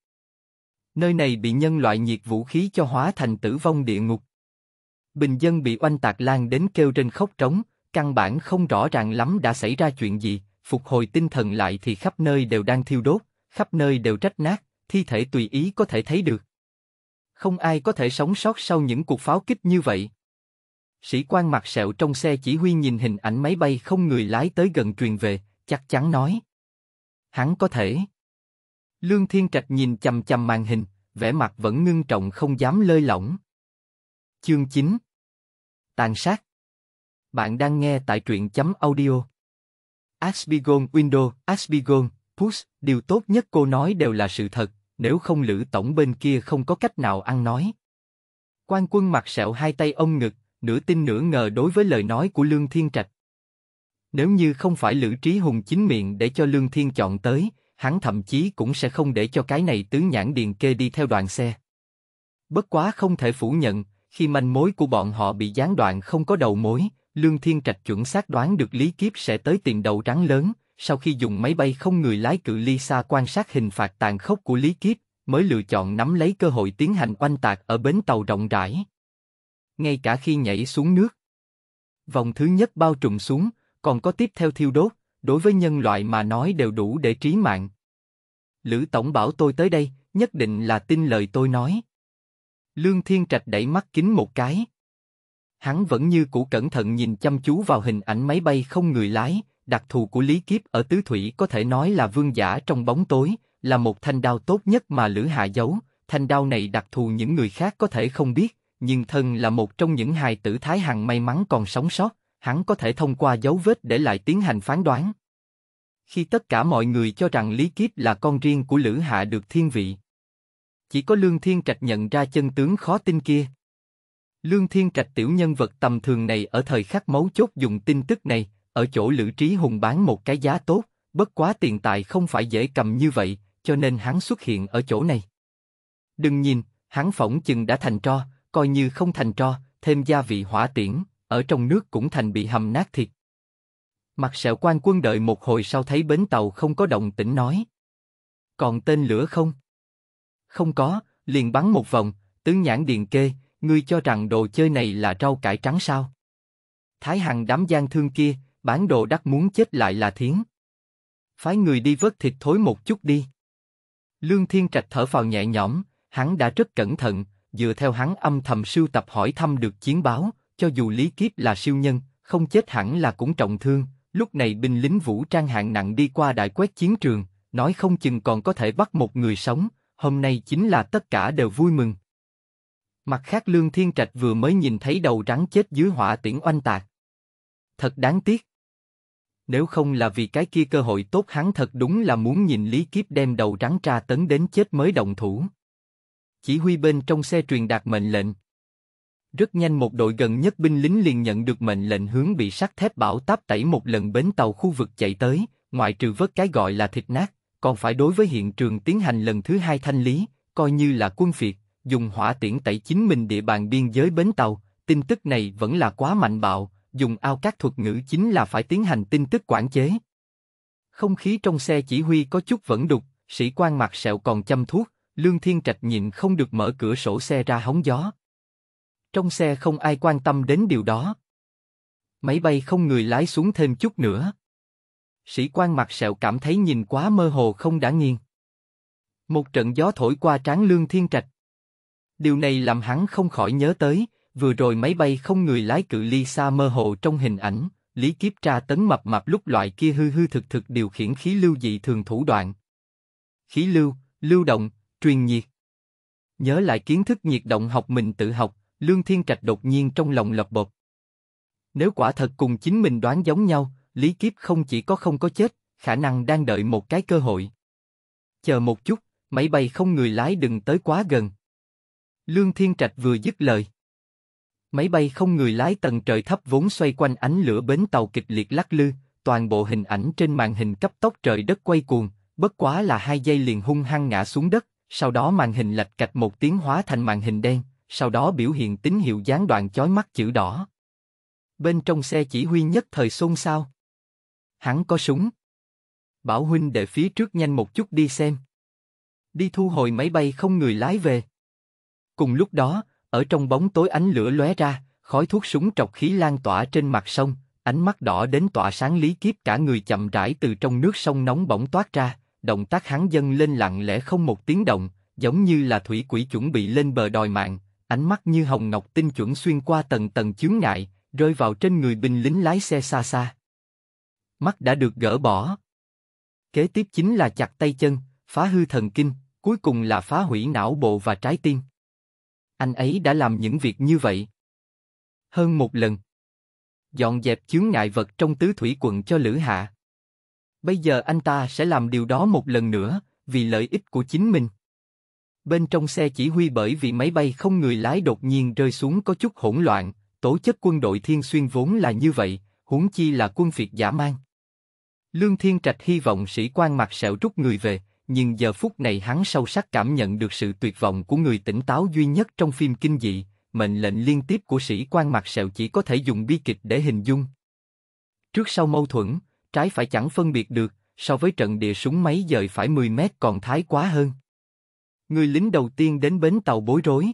[SPEAKER 1] Nơi này bị nhân loại nhiệt vũ khí cho hóa thành tử vong địa ngục. Bình dân bị oanh tạc lan đến kêu trên khóc trống, căn bản không rõ ràng lắm đã xảy ra chuyện gì, phục hồi tinh thần lại thì khắp nơi đều đang thiêu đốt, khắp nơi đều rách nát, thi thể tùy ý có thể thấy được. Không ai có thể sống sót sau những cuộc pháo kích như vậy. Sĩ quan mặt sẹo trong xe chỉ huy nhìn hình ảnh máy bay không người lái tới gần truyền về, chắc chắn nói. Hắn có thể. Lương Thiên Trạch nhìn chầm chầm màn hình, vẻ mặt vẫn ngưng trọng không dám lơi lỏng. Chương 9 Tàn sát bạn đang nghe tại truyện chấm audio. Asbigon Window, Asbigon, Push, điều tốt nhất cô nói đều là sự thật, nếu không Lữ Tổng bên kia không có cách nào ăn nói. Quan quân mặt sẹo hai tay ông ngực, nửa tin nửa ngờ đối với lời nói của Lương Thiên Trạch. Nếu như không phải Lữ Trí Hùng chính miệng để cho Lương Thiên chọn tới, hắn thậm chí cũng sẽ không để cho cái này tứ nhãn điền kê đi theo đoàn xe. Bất quá không thể phủ nhận, khi manh mối của bọn họ bị gián đoạn không có đầu mối, Lương Thiên Trạch chuẩn xác đoán được Lý Kiếp sẽ tới tiền đầu rắn lớn, sau khi dùng máy bay không người lái cự ly xa quan sát hình phạt tàn khốc của Lý Kiếp, mới lựa chọn nắm lấy cơ hội tiến hành oanh tạc ở bến tàu rộng rãi. Ngay cả khi nhảy xuống nước, vòng thứ nhất bao trùm xuống, còn có tiếp theo thiêu đốt, đối với nhân loại mà nói đều đủ để trí mạng. Lữ Tổng bảo tôi tới đây, nhất định là tin lời tôi nói. Lương Thiên Trạch đẩy mắt kính một cái hắn vẫn như cũ cẩn thận nhìn chăm chú vào hình ảnh máy bay không người lái, đặc thù của Lý Kiếp ở Tứ Thủy có thể nói là vương giả trong bóng tối, là một thanh đao tốt nhất mà Lữ Hạ giấu, thanh đao này đặc thù những người khác có thể không biết, nhưng thân là một trong những hài tử Thái Hằng may mắn còn sống sót, hắn có thể thông qua dấu vết để lại tiến hành phán đoán. Khi tất cả mọi người cho rằng Lý Kiếp là con riêng của Lữ Hạ được thiên vị, chỉ có Lương Thiên Trạch nhận ra chân tướng khó tin kia, Lương Thiên Trạch tiểu nhân vật tầm thường này ở thời khắc mấu chốt dùng tin tức này, ở chỗ Lữ Trí Hùng bán một cái giá tốt, bất quá tiền tài không phải dễ cầm như vậy, cho nên hắn xuất hiện ở chỗ này. Đừng nhìn, hắn phỏng chừng đã thành tro, coi như không thành tro, thêm gia vị hỏa tiễn, ở trong nước cũng thành bị hầm nát thịt. Mặt sẹo quan quân đợi một hồi sau thấy bến tàu không có động tĩnh nói. Còn tên lửa không? Không có, liền bắn một vòng, tướng nhãn điền kê, ngươi cho rằng đồ chơi này là rau cải trắng sao? Thái Hằng đám gian thương kia, bán đồ đắt muốn chết lại là thiến. Phái người đi vớt thịt thối một chút đi. Lương Thiên Trạch thở phào nhẹ nhõm, hắn đã rất cẩn thận, dựa theo hắn âm thầm sưu tập hỏi thăm được chiến báo, cho dù Lý Kiếp là siêu nhân, không chết hẳn là cũng trọng thương, lúc này binh lính vũ trang hạng nặng đi qua đại quét chiến trường, nói không chừng còn có thể bắt một người sống, hôm nay chính là tất cả đều vui mừng. Mặt khác Lương Thiên Trạch vừa mới nhìn thấy đầu rắn chết dưới họa tiễn oanh tạc. Thật đáng tiếc. Nếu không là vì cái kia cơ hội tốt hắn thật đúng là muốn nhìn Lý Kiếp đem đầu rắn tra tấn đến chết mới đồng thủ. Chỉ huy bên trong xe truyền đạt mệnh lệnh. Rất nhanh một đội gần nhất binh lính liền nhận được mệnh lệnh hướng bị sắt thép bão táp tẩy một lần bến tàu khu vực chạy tới, ngoại trừ vớt cái gọi là thịt nát, còn phải đối với hiện trường tiến hành lần thứ hai thanh lý, coi như là quân phiệt, dùng hỏa tiễn tẩy chính mình địa bàn biên giới bến tàu, tin tức này vẫn là quá mạnh bạo, dùng ao các thuật ngữ chính là phải tiến hành tin tức quản chế. Không khí trong xe chỉ huy có chút vẫn đục, sĩ quan mặt sẹo còn chăm thuốc, Lương Thiên Trạch nhịn không được mở cửa sổ xe ra hóng gió. Trong xe không ai quan tâm đến điều đó. Máy bay không người lái xuống thêm chút nữa. Sĩ quan mặt sẹo cảm thấy nhìn quá mơ hồ không đã nghiêng. Một trận gió thổi qua trán Lương Thiên Trạch. Điều này làm hắn không khỏi nhớ tới, vừa rồi máy bay không người lái cự ly xa mơ hồ trong hình ảnh, Lý Kiếp tra tấn mập mạp lúc loại kia hư hư thực thực điều khiển khí lưu dị thường thủ đoạn. Khí lưu, lưu động, truyền nhiệt. Nhớ lại kiến thức nhiệt động học mình tự học, Lương Thiên Trạch đột nhiên trong lòng lập bột. Nếu quả thật cùng chính mình đoán giống nhau, Lý Kiếp không chỉ có không có chết, khả năng đang đợi một cái cơ hội. Chờ một chút, máy bay không người lái đừng tới quá gần, Lương Thiên Trạch vừa dứt lời. Máy bay không người lái tầng trời thấp vốn xoay quanh ánh lửa bến tàu kịch liệt lắc lư, toàn bộ hình ảnh trên màn hình cấp tốc trời đất quay cuồng, bất quá là hai giây liền hung hăng ngã xuống đất, sau đó màn hình lạch cạch một tiếng hóa thành màn hình đen, sau đó biểu hiện tín hiệu gián đoạn chói mắt chữ đỏ. Bên trong xe chỉ huy nhất thời xôn xao. Hắn có súng. Bảo huynh để phía trước nhanh một chút đi xem. Đi thu hồi máy bay không người lái về. Cùng lúc đó, ở trong bóng tối ánh lửa lóe ra, khói thuốc súng trọc khí lan tỏa trên mặt sông, ánh mắt đỏ đến tỏa sáng lý kiếp cả người chậm rãi từ trong nước sông nóng bỏng toát ra, động tác hắn dâng lên lặng lẽ không một tiếng động, giống như là thủy quỷ chuẩn bị lên bờ đòi mạng, ánh mắt như hồng ngọc tinh chuẩn xuyên qua tầng tầng chướng ngại, rơi vào trên người binh lính lái xe xa xa. Mắt đã được gỡ bỏ. Kế tiếp chính là chặt tay chân, phá hư thần kinh, cuối cùng là phá hủy não bộ và trái tim. Anh ấy đã làm những việc như vậy. Hơn một lần. Dọn dẹp chướng ngại vật trong tứ thủy quận cho Lữ Hạ. Bây giờ anh ta sẽ làm điều đó một lần nữa, vì lợi ích của chính mình. Bên trong xe chỉ huy bởi vì máy bay không người lái đột nhiên rơi xuống có chút hỗn loạn, tổ chức quân đội thiên xuyên vốn là như vậy, huống chi là quân phiệt giả mang. Lương Thiên Trạch hy vọng sĩ quan mặt sẹo rút người về, nhưng giờ phút này hắn sâu sắc cảm nhận được sự tuyệt vọng của người tỉnh táo duy nhất trong phim kinh dị, mệnh lệnh liên tiếp của sĩ quan mặt sẹo chỉ có thể dùng bi kịch để hình dung. Trước sau mâu thuẫn, trái phải chẳng phân biệt được, so với trận địa súng máy dời phải 10 mét còn thái quá hơn. Người lính đầu tiên đến bến tàu bối rối.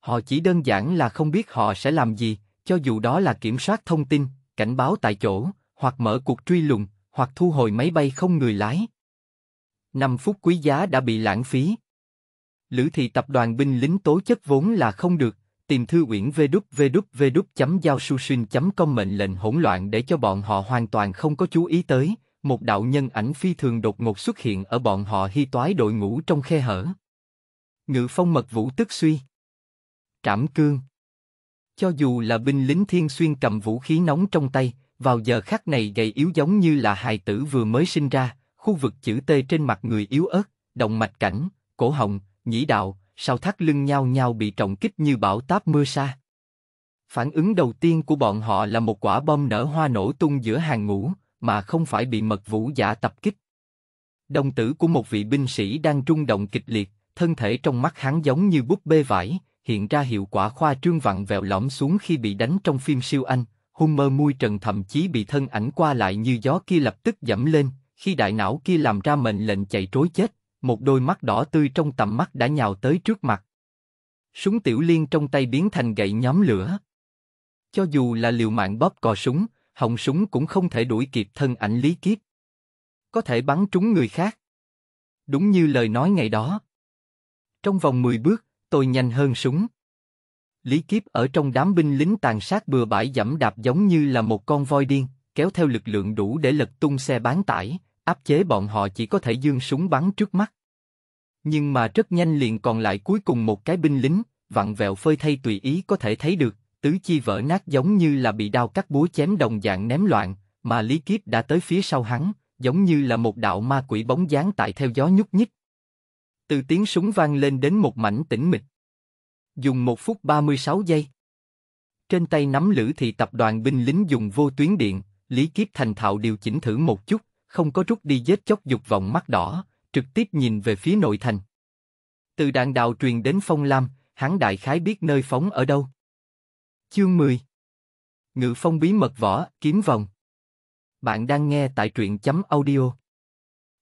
[SPEAKER 1] Họ chỉ đơn giản là không biết họ sẽ làm gì, cho dù đó là kiểm soát thông tin, cảnh báo tại chỗ, hoặc mở cuộc truy lùng, hoặc thu hồi máy bay không người lái năm phút quý giá đã bị lãng phí. Lữ thị tập đoàn binh lính tố chất vốn là không được, tìm thư uyển vđvđvđ.giao.susin.com mệnh lệnh hỗn loạn để cho bọn họ hoàn toàn không có chú ý tới, một đạo nhân ảnh phi thường đột ngột xuất hiện ở bọn họ hy toái đội ngũ trong khe hở. Ngự phong mật vũ tức suy. Trảm cương. Cho dù là binh lính thiên xuyên cầm vũ khí nóng trong tay, vào giờ khắc này gầy yếu giống như là hài tử vừa mới sinh ra, khu vực chữ T trên mặt người yếu ớt, động mạch cảnh, cổ họng, nhĩ đạo, sau thắt lưng nhau nhau bị trọng kích như bão táp mưa sa. Phản ứng đầu tiên của bọn họ là một quả bom nở hoa nổ tung giữa hàng ngũ, mà không phải bị mật vũ giả tập kích. Đồng tử của một vị binh sĩ đang rung động kịch liệt, thân thể trong mắt hắn giống như búp bê vải, hiện ra hiệu quả khoa trương vặn vẹo lõm xuống khi bị đánh trong phim siêu anh, hung mơ mui trần thậm chí bị thân ảnh qua lại như gió kia lập tức dẫm lên, khi đại não kia làm ra mệnh lệnh chạy trối chết, một đôi mắt đỏ tươi trong tầm mắt đã nhào tới trước mặt. Súng tiểu liên trong tay biến thành gậy nhóm lửa. Cho dù là liều mạng bóp cò súng, họng súng cũng không thể đuổi kịp thân ảnh lý kiếp. Có thể bắn trúng người khác. Đúng như lời nói ngày đó. Trong vòng 10 bước, tôi nhanh hơn súng. Lý Kiếp ở trong đám binh lính tàn sát bừa bãi dẫm đạp giống như là một con voi điên, kéo theo lực lượng đủ để lật tung xe bán tải áp chế bọn họ chỉ có thể dương súng bắn trước mắt. Nhưng mà rất nhanh liền còn lại cuối cùng một cái binh lính, vặn vẹo phơi thay tùy ý có thể thấy được, tứ chi vỡ nát giống như là bị đao cắt búa chém đồng dạng ném loạn, mà Lý Kiếp đã tới phía sau hắn, giống như là một đạo ma quỷ bóng dáng tại theo gió nhúc nhích. Từ tiếng súng vang lên đến một mảnh tĩnh mịch. Dùng một phút 36 giây. Trên tay nắm lữ thì tập đoàn binh lính dùng vô tuyến điện, Lý Kiếp thành thạo điều chỉnh thử một chút, không có rút đi giết chốc dục vọng mắt đỏ, trực tiếp nhìn về phía nội thành. Từ đạn đạo truyền đến Phong Lam, hắn đại khái biết nơi phóng ở đâu. Chương 10 Ngự phong bí mật võ, kiếm vòng Bạn đang nghe tại truyện chấm audio.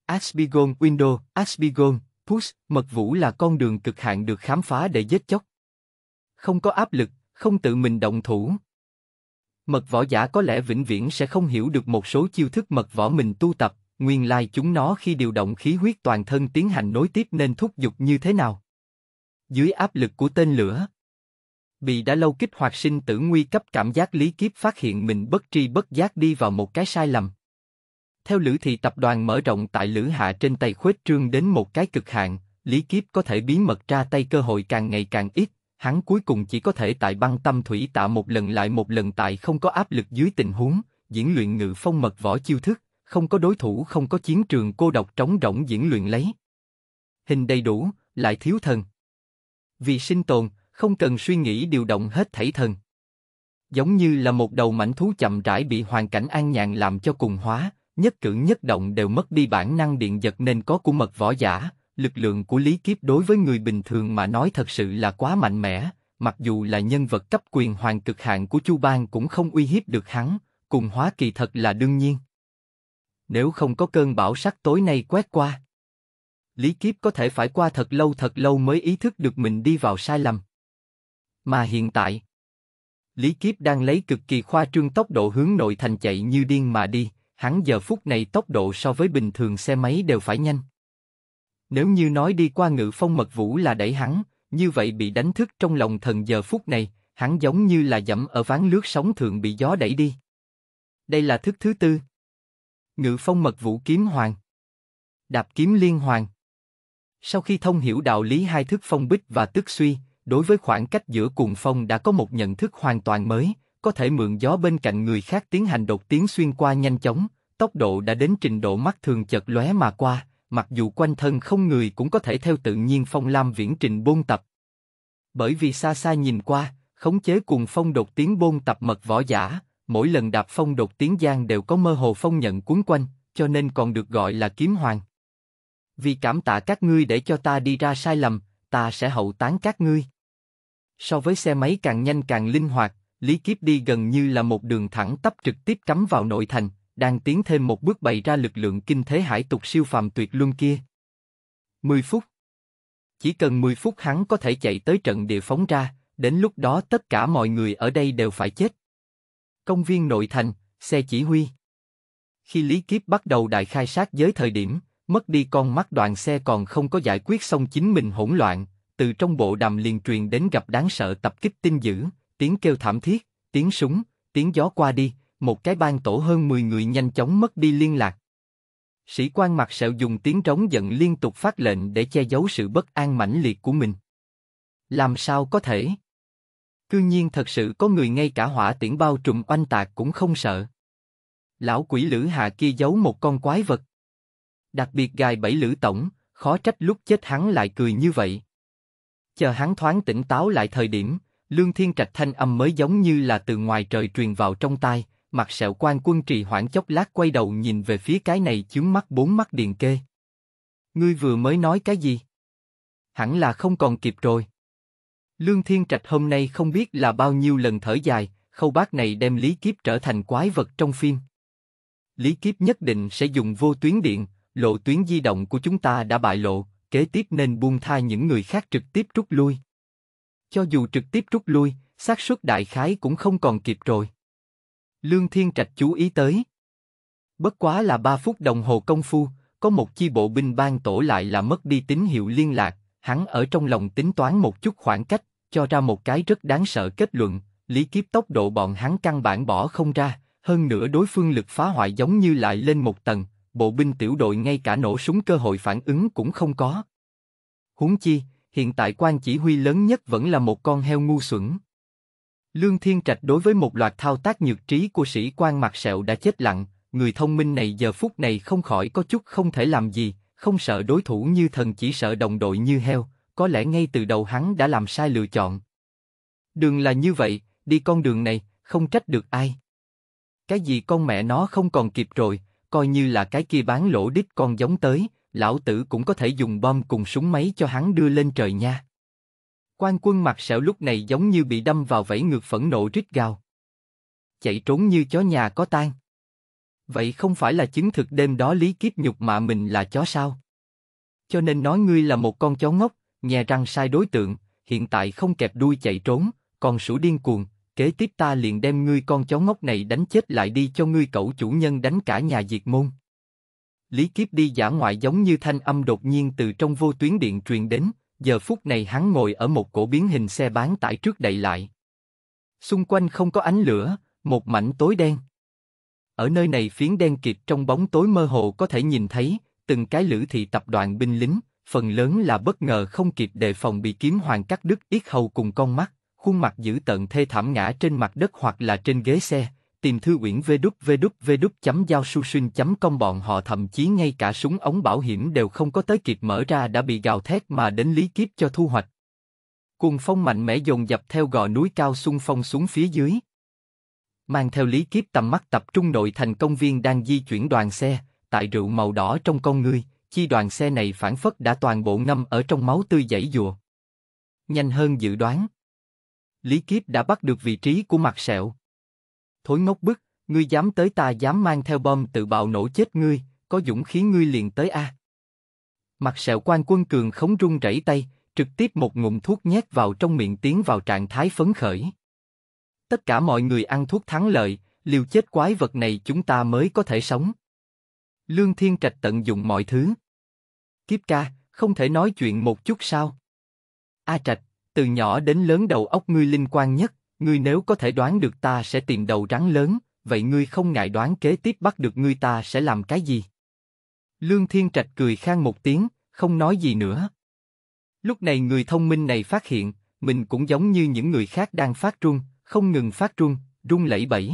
[SPEAKER 1] Asbigon Window, Asbigon, Push, mật vũ là con đường cực hạn được khám phá để giết chóc. Không có áp lực, không tự mình động thủ, Mật võ giả có lẽ vĩnh viễn sẽ không hiểu được một số chiêu thức mật võ mình tu tập, nguyên lai chúng nó khi điều động khí huyết toàn thân tiến hành nối tiếp nên thúc dục như thế nào. Dưới áp lực của tên lửa, bị đã lâu kích hoạt sinh tử nguy cấp cảm giác lý kiếp phát hiện mình bất tri bất giác đi vào một cái sai lầm. Theo lữ thì tập đoàn mở rộng tại lữ hạ trên tay khuếch trương đến một cái cực hạn, lý kiếp có thể bí mật ra tay cơ hội càng ngày càng ít, hắn cuối cùng chỉ có thể tại băng tâm thủy tạ một lần lại một lần tại không có áp lực dưới tình huống, diễn luyện ngự phong mật võ chiêu thức, không có đối thủ không có chiến trường cô độc trống rỗng diễn luyện lấy. Hình đầy đủ, lại thiếu thần. Vì sinh tồn, không cần suy nghĩ điều động hết thảy thần. Giống như là một đầu mảnh thú chậm rãi bị hoàn cảnh an nhàn làm cho cùng hóa, nhất cử nhất động đều mất đi bản năng điện giật nên có của mật võ giả, lực lượng của Lý Kiếp đối với người bình thường mà nói thật sự là quá mạnh mẽ, mặc dù là nhân vật cấp quyền hoàng cực hạn của Chu Bang cũng không uy hiếp được hắn, cùng hóa kỳ thật là đương nhiên. Nếu không có cơn bão sắc tối nay quét qua, Lý Kiếp có thể phải qua thật lâu thật lâu mới ý thức được mình đi vào sai lầm. Mà hiện tại, Lý Kiếp đang lấy cực kỳ khoa trương tốc độ hướng nội thành chạy như điên mà đi, hắn giờ phút này tốc độ so với bình thường xe máy đều phải nhanh. Nếu như nói đi qua ngự phong mật vũ là đẩy hắn, như vậy bị đánh thức trong lòng thần giờ phút này, hắn giống như là dẫm ở ván lướt sóng thượng bị gió đẩy đi. Đây là thức thứ tư. Ngự phong mật vũ kiếm hoàng. Đạp kiếm liên hoàng. Sau khi thông hiểu đạo lý hai thức phong bích và tức suy, đối với khoảng cách giữa cuồng phong đã có một nhận thức hoàn toàn mới, có thể mượn gió bên cạnh người khác tiến hành đột tiến xuyên qua nhanh chóng, tốc độ đã đến trình độ mắt thường chật lóe mà qua, mặc dù quanh thân không người cũng có thể theo tự nhiên phong lam viễn trình bôn tập. Bởi vì xa xa nhìn qua, khống chế cùng phong đột tiến bôn tập mật võ giả, mỗi lần đạp phong đột tiến giang đều có mơ hồ phong nhận cuốn quanh, cho nên còn được gọi là kiếm hoàng. Vì cảm tạ các ngươi để cho ta đi ra sai lầm, ta sẽ hậu tán các ngươi. So với xe máy càng nhanh càng linh hoạt, Lý Kiếp đi gần như là một đường thẳng tắp trực tiếp cắm vào nội thành, đang tiến thêm một bước bày ra lực lượng kinh thế hải tục siêu phàm tuyệt luân kia. 10 phút. Chỉ cần 10 phút hắn có thể chạy tới trận địa phóng ra, đến lúc đó tất cả mọi người ở đây đều phải chết. Công viên nội thành, xe chỉ huy. Khi Lý Kiếp bắt đầu đại khai sát giới thời điểm, mất đi con mắt đoàn xe còn không có giải quyết xong chính mình hỗn loạn, từ trong bộ đàm liền truyền đến gặp đáng sợ tập kích tinh dữ, tiếng kêu thảm thiết, tiếng súng, tiếng gió qua đi, một cái ban tổ hơn 10 người nhanh chóng mất đi liên lạc. Sĩ quan mặt sẹo dùng tiếng trống giận liên tục phát lệnh để che giấu sự bất an mãnh liệt của mình. Làm sao có thể? Cư nhiên thật sự có người ngay cả hỏa tiễn bao trùm oanh tạc cũng không sợ. Lão quỷ lữ hạ kia giấu một con quái vật. Đặc biệt gài bẫy lữ tổng, khó trách lúc chết hắn lại cười như vậy. Chờ hắn thoáng tỉnh táo lại thời điểm, Lương Thiên Trạch thanh âm mới giống như là từ ngoài trời truyền vào trong tai, mặt sẹo quan quân trì hoãn chốc lát quay đầu nhìn về phía cái này chướng mắt bốn mắt điền kê. Ngươi vừa mới nói cái gì? Hẳn là không còn kịp rồi. Lương Thiên Trạch hôm nay không biết là bao nhiêu lần thở dài, khâu bác này đem Lý Kiếp trở thành quái vật trong phim. Lý Kiếp nhất định sẽ dùng vô tuyến điện, lộ tuyến di động của chúng ta đã bại lộ, kế tiếp nên buông tha những người khác trực tiếp rút lui. Cho dù trực tiếp rút lui, xác suất đại khái cũng không còn kịp rồi. Lương Thiên Trạch chú ý tới. Bất quá là ba phút đồng hồ công phu, có một chi bộ binh ban tổ lại là mất đi tín hiệu liên lạc, hắn ở trong lòng tính toán một chút khoảng cách, cho ra một cái rất đáng sợ kết luận, lý kiếp tốc độ bọn hắn căn bản bỏ không ra, hơn nữa đối phương lực phá hoại giống như lại lên một tầng, bộ binh tiểu đội ngay cả nổ súng cơ hội phản ứng cũng không có. Huống chi, hiện tại quan chỉ huy lớn nhất vẫn là một con heo ngu xuẩn. Lương Thiên Trạch đối với một loạt thao tác nhược trí của sĩ quan mặt sẹo đã chết lặng, người thông minh này giờ phút này không khỏi có chút không thể làm gì, không sợ đối thủ như thần chỉ sợ đồng đội như heo, có lẽ ngay từ đầu hắn đã làm sai lựa chọn. Đường là như vậy, đi con đường này, không trách được ai. Cái gì con mẹ nó không còn kịp rồi, coi như là cái kia bán lỗ đít con giống tới, lão tử cũng có thể dùng bom cùng súng máy cho hắn đưa lên trời nha. Quan quân mặt sẹo lúc này giống như bị đâm vào vẫy ngược phẫn nộ rít gào. Chạy trốn như chó nhà có tan. Vậy không phải là chứng thực đêm đó Lý Kiếp nhục mạ mình là chó sao? Cho nên nói ngươi là một con chó ngốc, nhè răng sai đối tượng, hiện tại không kẹp đuôi chạy trốn, còn sủ điên cuồng, kế tiếp ta liền đem ngươi con chó ngốc này đánh chết lại đi cho ngươi cậu chủ nhân đánh cả nhà diệt môn. Lý Kiếp đi giả ngoại giống như thanh âm đột nhiên từ trong vô tuyến điện truyền đến, giờ phút này hắn ngồi ở một cổ biến hình xe bán tải trước đậy lại. Xung quanh không có ánh lửa, một mảnh tối đen. Ở nơi này phiến đen kịt trong bóng tối mơ hồ có thể nhìn thấy, từng cái lữ thị tập đoàn binh lính, phần lớn là bất ngờ không kịp đề phòng bị kiếm hoàng cắt đứt yết hầu cùng con mắt, khuôn mặt dữ tợn thê thảm ngã trên mặt đất hoặc là trên ghế xe, tìm thư uyển www giao su sun công bọn họ thậm chí ngay cả súng ống bảo hiểm đều không có tới kịp mở ra đã bị gào thét mà đến lý kiếp cho thu hoạch. Cuồng phong mạnh mẽ dồn dập theo gò núi cao xung phong xuống phía dưới. Mang theo lý kiếp tầm mắt tập trung nội thành công viên đang di chuyển đoàn xe, tại rượu màu đỏ trong con người, chi đoàn xe này phản phất đã toàn bộ ngâm ở trong máu tươi dãy dùa. Nhanh hơn dự đoán. Lý Kiếp đã bắt được vị trí của mặt sẹo, thối ngốc bức, ngươi dám tới ta dám mang theo bom tự bạo nổ chết ngươi, có dũng khí ngươi liền tới a. Mặt sẹo quan quân cường khống rung rẩy tay, trực tiếp một ngụm thuốc nhét vào trong miệng tiến vào trạng thái phấn khởi. Tất cả mọi người ăn thuốc thắng lợi, liều chết quái vật này chúng ta mới có thể sống. Lương Thiên Trạch tận dụng mọi thứ. Kiếp ca, không thể nói chuyện một chút sao? A Trạch, từ nhỏ đến lớn đầu óc ngươi linh quan nhất, Ngươi nếu có thể đoán được ta sẽ tìm đầu rắn lớn, vậy ngươi không ngại đoán kế tiếp bắt được ngươi ta sẽ làm cái gì? Lương Thiên Trạch cười khang một tiếng, không nói gì nữa. Lúc này người thông minh này phát hiện, mình cũng giống như những người khác đang phát run, không ngừng phát run, rung lẫy bẩy.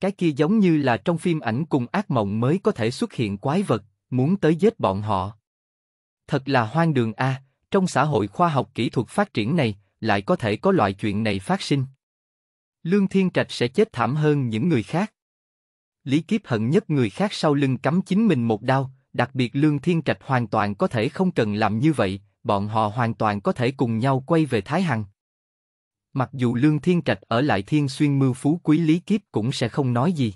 [SPEAKER 1] Cái kia giống như là trong phim ảnh cùng ác mộng mới có thể xuất hiện quái vật, muốn tới giết bọn họ. Thật là hoang đường a, à, trong xã hội khoa học kỹ thuật phát triển này, lại có thể có loại chuyện này phát sinh. Lương Thiên Trạch sẽ chết thảm hơn những người khác. Lý Kiếp hận nhất người khác sau lưng cắm chính mình một đao, đặc biệt Lương Thiên Trạch hoàn toàn có thể không cần làm như vậy, bọn họ hoàn toàn có thể cùng nhau quay về Thái Hằng. Mặc dù Lương Thiên Trạch ở lại Thiên Xuyên Mưu Phú Quý Lý Kiếp cũng sẽ không nói gì.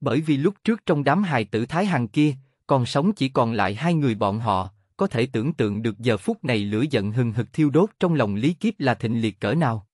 [SPEAKER 1] Bởi vì lúc trước trong đám hài tử Thái Hằng kia, còn sống chỉ còn lại hai người bọn họ, có thể tưởng tượng được giờ phút này lửa giận hừng hực thiêu đốt trong lòng Lý Kiếp là thịnh liệt cỡ nào.